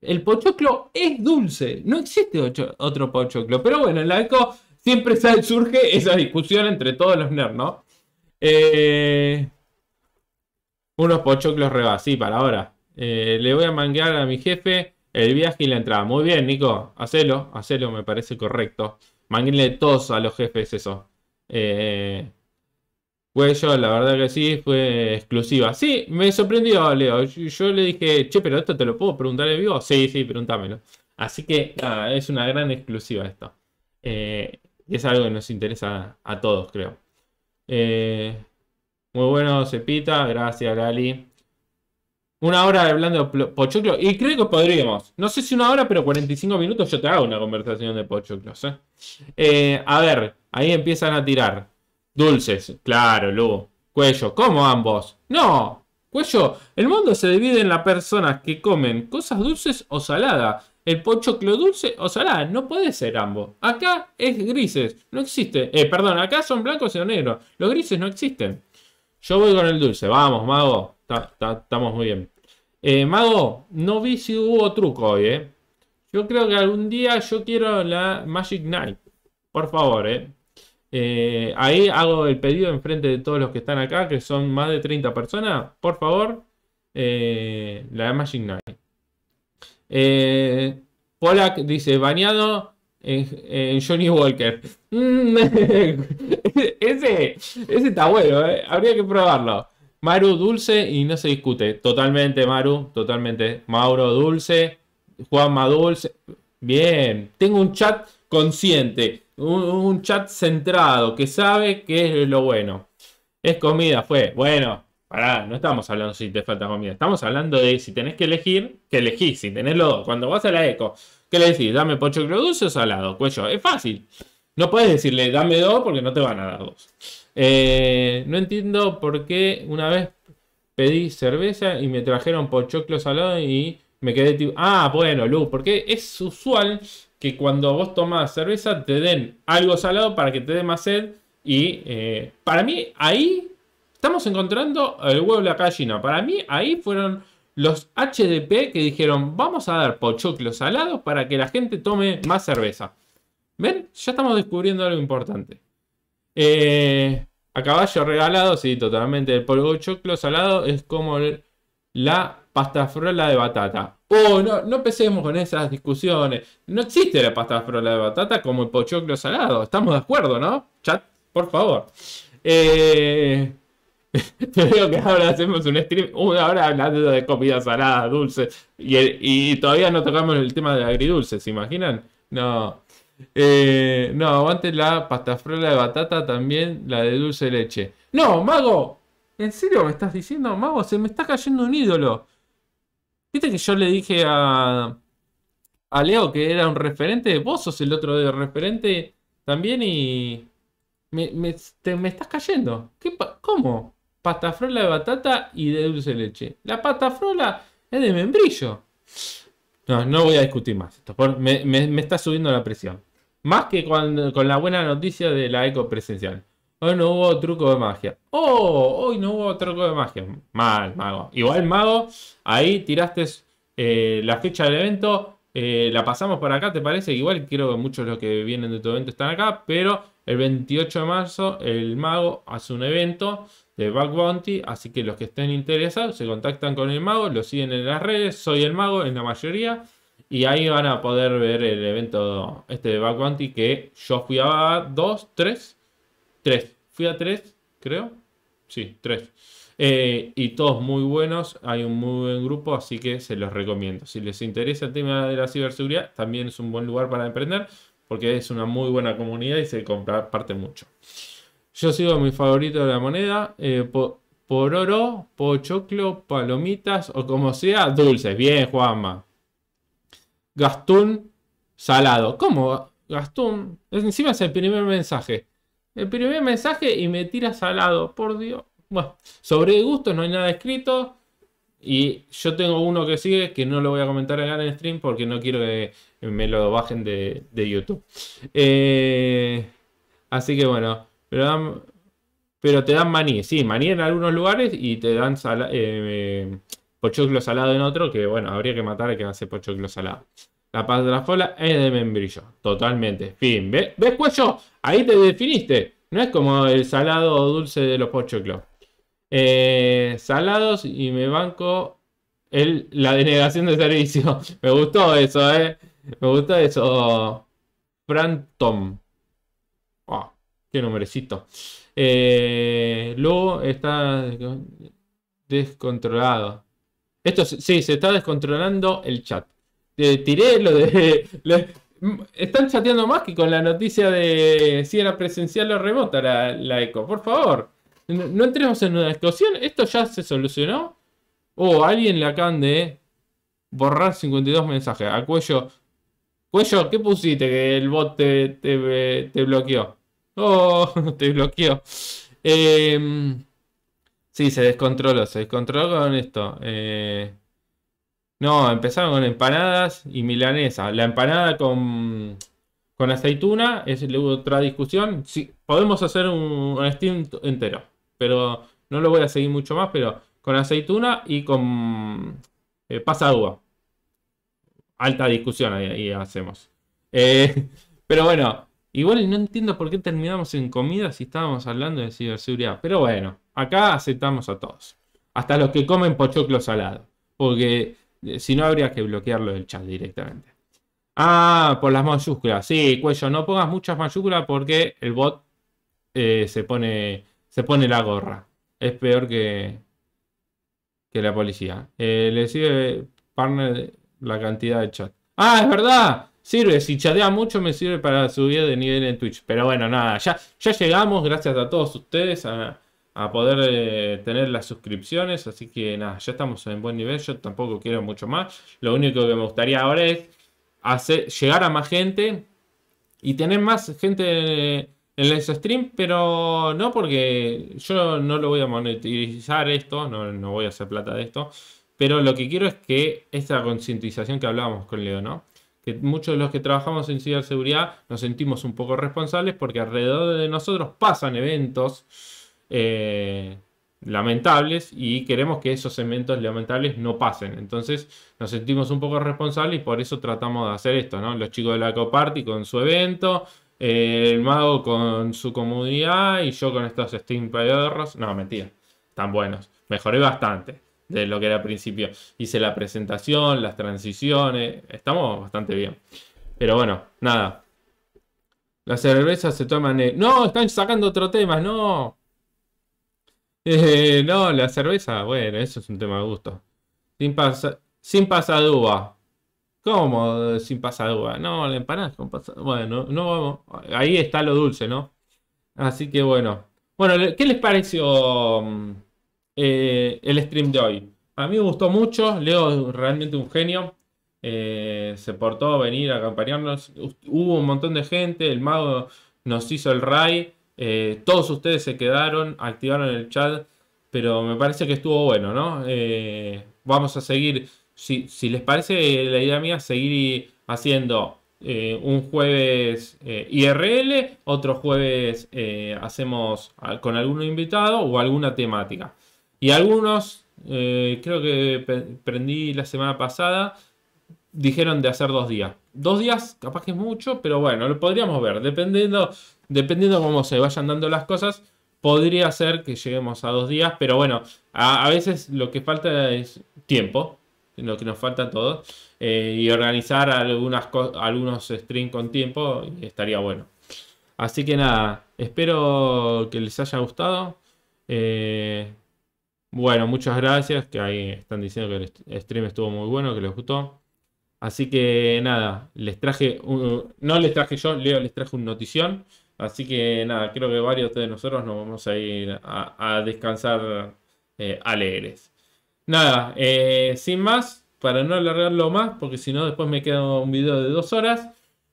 El pochoclo es dulce, no existe otro pochoclo. Pero bueno, en la ECO siempre surge esa discusión entre todos los nerds, ¿no? Eh, unos pochoclos rebas, sí, para ahora. Eh, le voy a manguear a mi jefe el viaje y la entrada. Muy bien, Nico. Hacelo, hacelo, me parece correcto. Manguenle todos a los jefes eso. Eh, yo la verdad que sí, fue exclusiva. Sí, me sorprendió, Leo. Yo, le dije, che, pero esto te lo puedo preguntar en vivo. Sí, sí, pregúntamelo. Así que es una gran exclusiva esto. Eh, es algo que nos interesa a todos, creo. Eh, muy bueno, Cepita. Gracias, Lali. Una hora hablando de pochoclo. Y creo que podríamos. No sé si una hora, pero 45 minutos yo te hago una conversación de pochoclos. ¿eh? Eh, a ver, ahí empiezan a tirar. Dulces, claro, Lu. Cuello, ¿cómo ambos? No. Cuello, el mundo se divide en las personas que comen cosas dulces o saladas el pochoclo dulce o salada. No puede ser ambos. Acá es grises. No existe. Eh, perdón, acá son blancos y negros. Los grises no existen. Yo voy con el dulce. Vamos, mago. Estamos muy bien. Eh, mago, no vi si hubo truco hoy, eh. Yo creo que algún día yo quiero la Magic Knight. Por favor, eh. ahí hago el pedido enfrente de todos los que están acá, que son más de 30 personas. Por favor, la Magic Knight. Eh, Polak dice, bañado en, Johnny Walker. ese, ese está bueno, eh. habría que probarlo. Maru dulce y no se discute. Totalmente, Maru, totalmente. Mauro dulce, Juanma dulce. Bien, tengo un chat consciente, un, un chat centrado, que sabe qué es lo bueno. Es comida, fue. Bueno, no estamos hablando si te falta comida. Estamos hablando de si tenés que elegir, que elegís. Si tenés los dos. Cuando vas a la eco, ¿qué le decís? Dame pochoclo dulce o salado, cuello. Es fácil. No puedes decirle dame dos porque no te van a dar dos. Eh, no entiendo por qué una vez pedí cerveza y me trajeron pochoclo salado y me quedé tipo. Ah, bueno, Lu, porque es usual que cuando vos tomas cerveza te den algo salado para que te dé más sed. Y eh, para mí ahí Estamos encontrando eh, el huevo y la gallina. Para mí, ahí fueron los HDP que dijeron, vamos a dar pochoclos salados para que la gente tome más cerveza. ¿Ven? Ya estamos descubriendo algo importante. Eh, a caballo regalado, sí, totalmente. El pochoclo salado es como la pasta de batata. Oh, no, no empecemos con esas discusiones. No existe la pasta de batata como el pochoclo salado. Estamos de acuerdo, ¿no? Chat, por favor. Eh, Te digo que ahora hacemos un stream, una hora hablando de comida salada, dulce, y, todavía no tocamos el tema De agridulce, ¿se imaginan? No. Eh, no, aguante la pastafrola de batata, también la de dulce leche. No, mago, ¿en serio me estás diciendo, mago? Se me está cayendo un ídolo. Viste que yo le dije a, a Leo que era un referente, vos sos el otro de referente también y... Me, estás cayendo. ¿Qué ¿Cómo? pasta de batata y de dulce leche. La pasta frola es de membrillo. No, no voy a discutir más esto. Me, está subiendo la presión. Más que con, con la buena noticia de la eco presencial. Hoy no hubo truco de magia. ¡Oh! Hoy no hubo truco de magia. Mal, mago. Igual, mago, ahí tiraste eh, la fecha del evento. Eh, la pasamos por acá, ¿te parece? Igual creo que muchos de los que vienen de tu evento están acá. Pero el 28 de marzo, el mago hace un evento de Bug Bounty. Así que los que estén interesados se contactan con el mago, lo siguen en las redes, soy el mago en la mayoría. Y ahí van a poder ver el evento este de Bug Bounty que yo fui a dos, tres Tres, Fui a 3, creo. Sí, tres eh, y todos muy buenos, hay un muy buen grupo, así que se los recomiendo. Si les interesa el tema de la ciberseguridad, también es un buen lugar para emprender porque es una muy buena comunidad y se parte mucho. Yo sigo mi favorito de la moneda. Eh, por oro por pochoclo, palomitas o como sea, dulces. Bien, Juanma. Gastún, salado. ¿Cómo? Gastún. Encima es el primer mensaje. El primer mensaje y me tira salado. Por Dios. Bueno, sobre gustos no hay nada escrito. Y yo tengo uno que sigue que no lo voy a comentar en el stream porque no quiero que me lo bajen de, YouTube. Eh, así que bueno. Pero, te dan maní, sí, maní en algunos lugares y te dan eh, eh, pochoclo salado en otro, que bueno, habría que matar a quien hace pochoclo salado. La paz de la fola es de membrillo, totalmente. Fin. ¿Ves, cuello? Pues, ahí te definiste. No es como el salado dulce de los pochoclos. Eh, salados y me banco el, la denegación de servicio. me gustó eso, ¿eh? Me gustó eso. Frantom. Qué nombrecito. Eh, luego está descontrolado. Esto sí, se está descontrolando el chat. Eh, tiré lo de. están chateando más que con la noticia de si era presencial o remota la, eco. Por favor, no, entremos en una discusión. ¿Esto ya se solucionó? O oh, alguien la acaban de borrar 52 mensajes. A cuello. Cuello, ¿qué pusiste que el bot te bloqueó? Oh, te bloqueó. Em, sí, se descontroló, se descontroló con esto. Eh, no, empezaron con empanadas y milanesa. La empanada con, con aceituna es otra discusión. Sí, podemos hacer un, un Steam entero, pero no lo voy a seguir mucho más, pero con aceituna y con eh, pasa agua. Alta discusión ahí, hacemos. Eh, pero bueno, Igual no entiendo por qué terminamos en comida si estábamos hablando de ciberseguridad. Pero bueno, acá aceptamos a todos. Hasta los que comen pochoclo salado. Porque eh, si no habría que bloquearlo del chat directamente. Ah, por las mayúsculas. Sí, cuello, no pongas muchas mayúsculas porque el bot eh, se, pone, se pone la gorra. Es peor que, que la policía. Eh, le sigue partner la cantidad de chat. Ah, es verdad. Sirve, si chatea mucho me sirve para subir de nivel en Twitch. Pero bueno, nada, ya, ya llegamos, gracias a todos ustedes, a, poder eh, tener las suscripciones. Así que nada, ya estamos en buen nivel, yo tampoco quiero mucho más. Lo único que me gustaría ahora es hacer, llegar a más gente y tener más gente en, el stream, pero no porque yo no lo voy a monetizar esto, no, no voy a hacer plata de esto. Pero lo que quiero es que esta concientización que hablábamos con Leo, ¿no? que muchos de los que trabajamos en ciberseguridad nos sentimos un poco responsables porque alrededor de nosotros pasan eventos eh, lamentables y queremos que esos eventos lamentables no pasen. Entonces nos sentimos un poco responsables y por eso tratamos de hacer esto, ¿no? Los chicos de la Coparty con su evento, eh, el mago con su comunidad y yo con estos Steam pedorros. No, mentira, tan buenos. Mejoré bastante de lo que era al principio. Hice la presentación, las transiciones, estamos bastante bien. Pero bueno, nada. Las cervezas se toman... En... No, están sacando otro tema, no. Eh, no, la cerveza, bueno, eso es un tema de gusto. Sin, pasa, sin pasadúa. ¿Cómo sin pasadúa? No, la empanada con Bueno, no, ahí está lo dulce, ¿no? Así que bueno. Bueno, ¿qué les pareció? Mm, eh, el stream de hoy. A mí me gustó mucho, Leo realmente un genio. Eh, se portó a venir a acompañarnos. Hubo un montón de gente, el mago nos hizo el ray. Eh, todos ustedes se quedaron, activaron el chat, pero me parece que estuvo bueno, ¿no? vamos a seguir, si, les parece la idea mía, seguir haciendo un jueves IRL, otro jueves hacemos con alguno invitado o alguna temática. Y algunos, eh, creo que prendí la semana pasada, dijeron de hacer dos días. Dos días capaz que es mucho, pero bueno, lo podríamos ver. Dependiendo, dependiendo cómo se vayan dando las cosas, podría ser que lleguemos a dos días, pero bueno, a, veces lo que falta es tiempo, lo que nos falta todo eh, y organizar algunas algunos streams con tiempo estaría bueno. Así que nada, espero que les haya gustado. Eh, bueno, muchas gracias, que ahí están diciendo que el stream estuvo muy bueno, que les gustó. Así que nada, les traje, un, no les traje yo, Leo les traje un notición. Así que nada, creo que varios de nosotros nos vamos a ir a, descansar eh, alegres. Nada, eh, sin más, para no alargarlo más, porque si no después me queda un video de dos horas.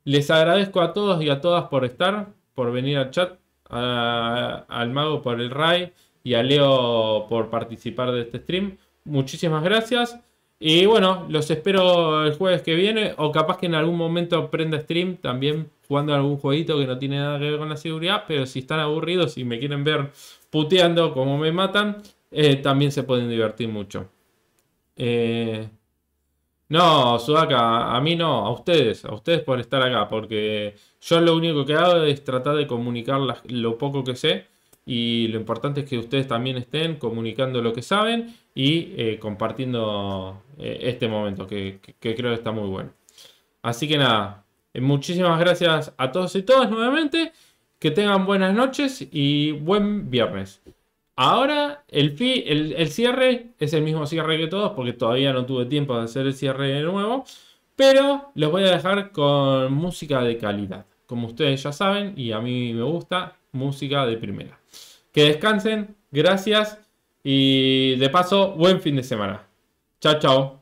Les agradezco a todos y a todas por estar, por venir al chat, al mago por el RAI y a Leo por participar de este stream. Muchísimas gracias. Y bueno, los espero el jueves que viene o capaz que en algún momento prenda stream también jugando algún jueguito que no tiene nada que ver con la seguridad, pero si están aburridos y me quieren ver puteando como me matan, eh, también se pueden divertir mucho. Eh, no, Sudaka, a mí no, a ustedes, a ustedes por estar acá, porque yo lo único que hago es tratar de comunicar lo poco que sé y lo importante es que ustedes también estén comunicando lo que saben y eh, compartiendo eh, este momento que, creo que está muy bueno. Así que nada, eh, muchísimas gracias a todos y todas nuevamente, que tengan buenas noches y buen viernes. Ahora el, fi, el, el cierre es el mismo cierre que todos porque todavía no tuve tiempo de hacer el cierre de nuevo, pero los voy a dejar con música de calidad. Como ustedes ya saben y a mí me gusta, música de primera. Que descansen, gracias y de paso, buen fin de semana. Chao, chao.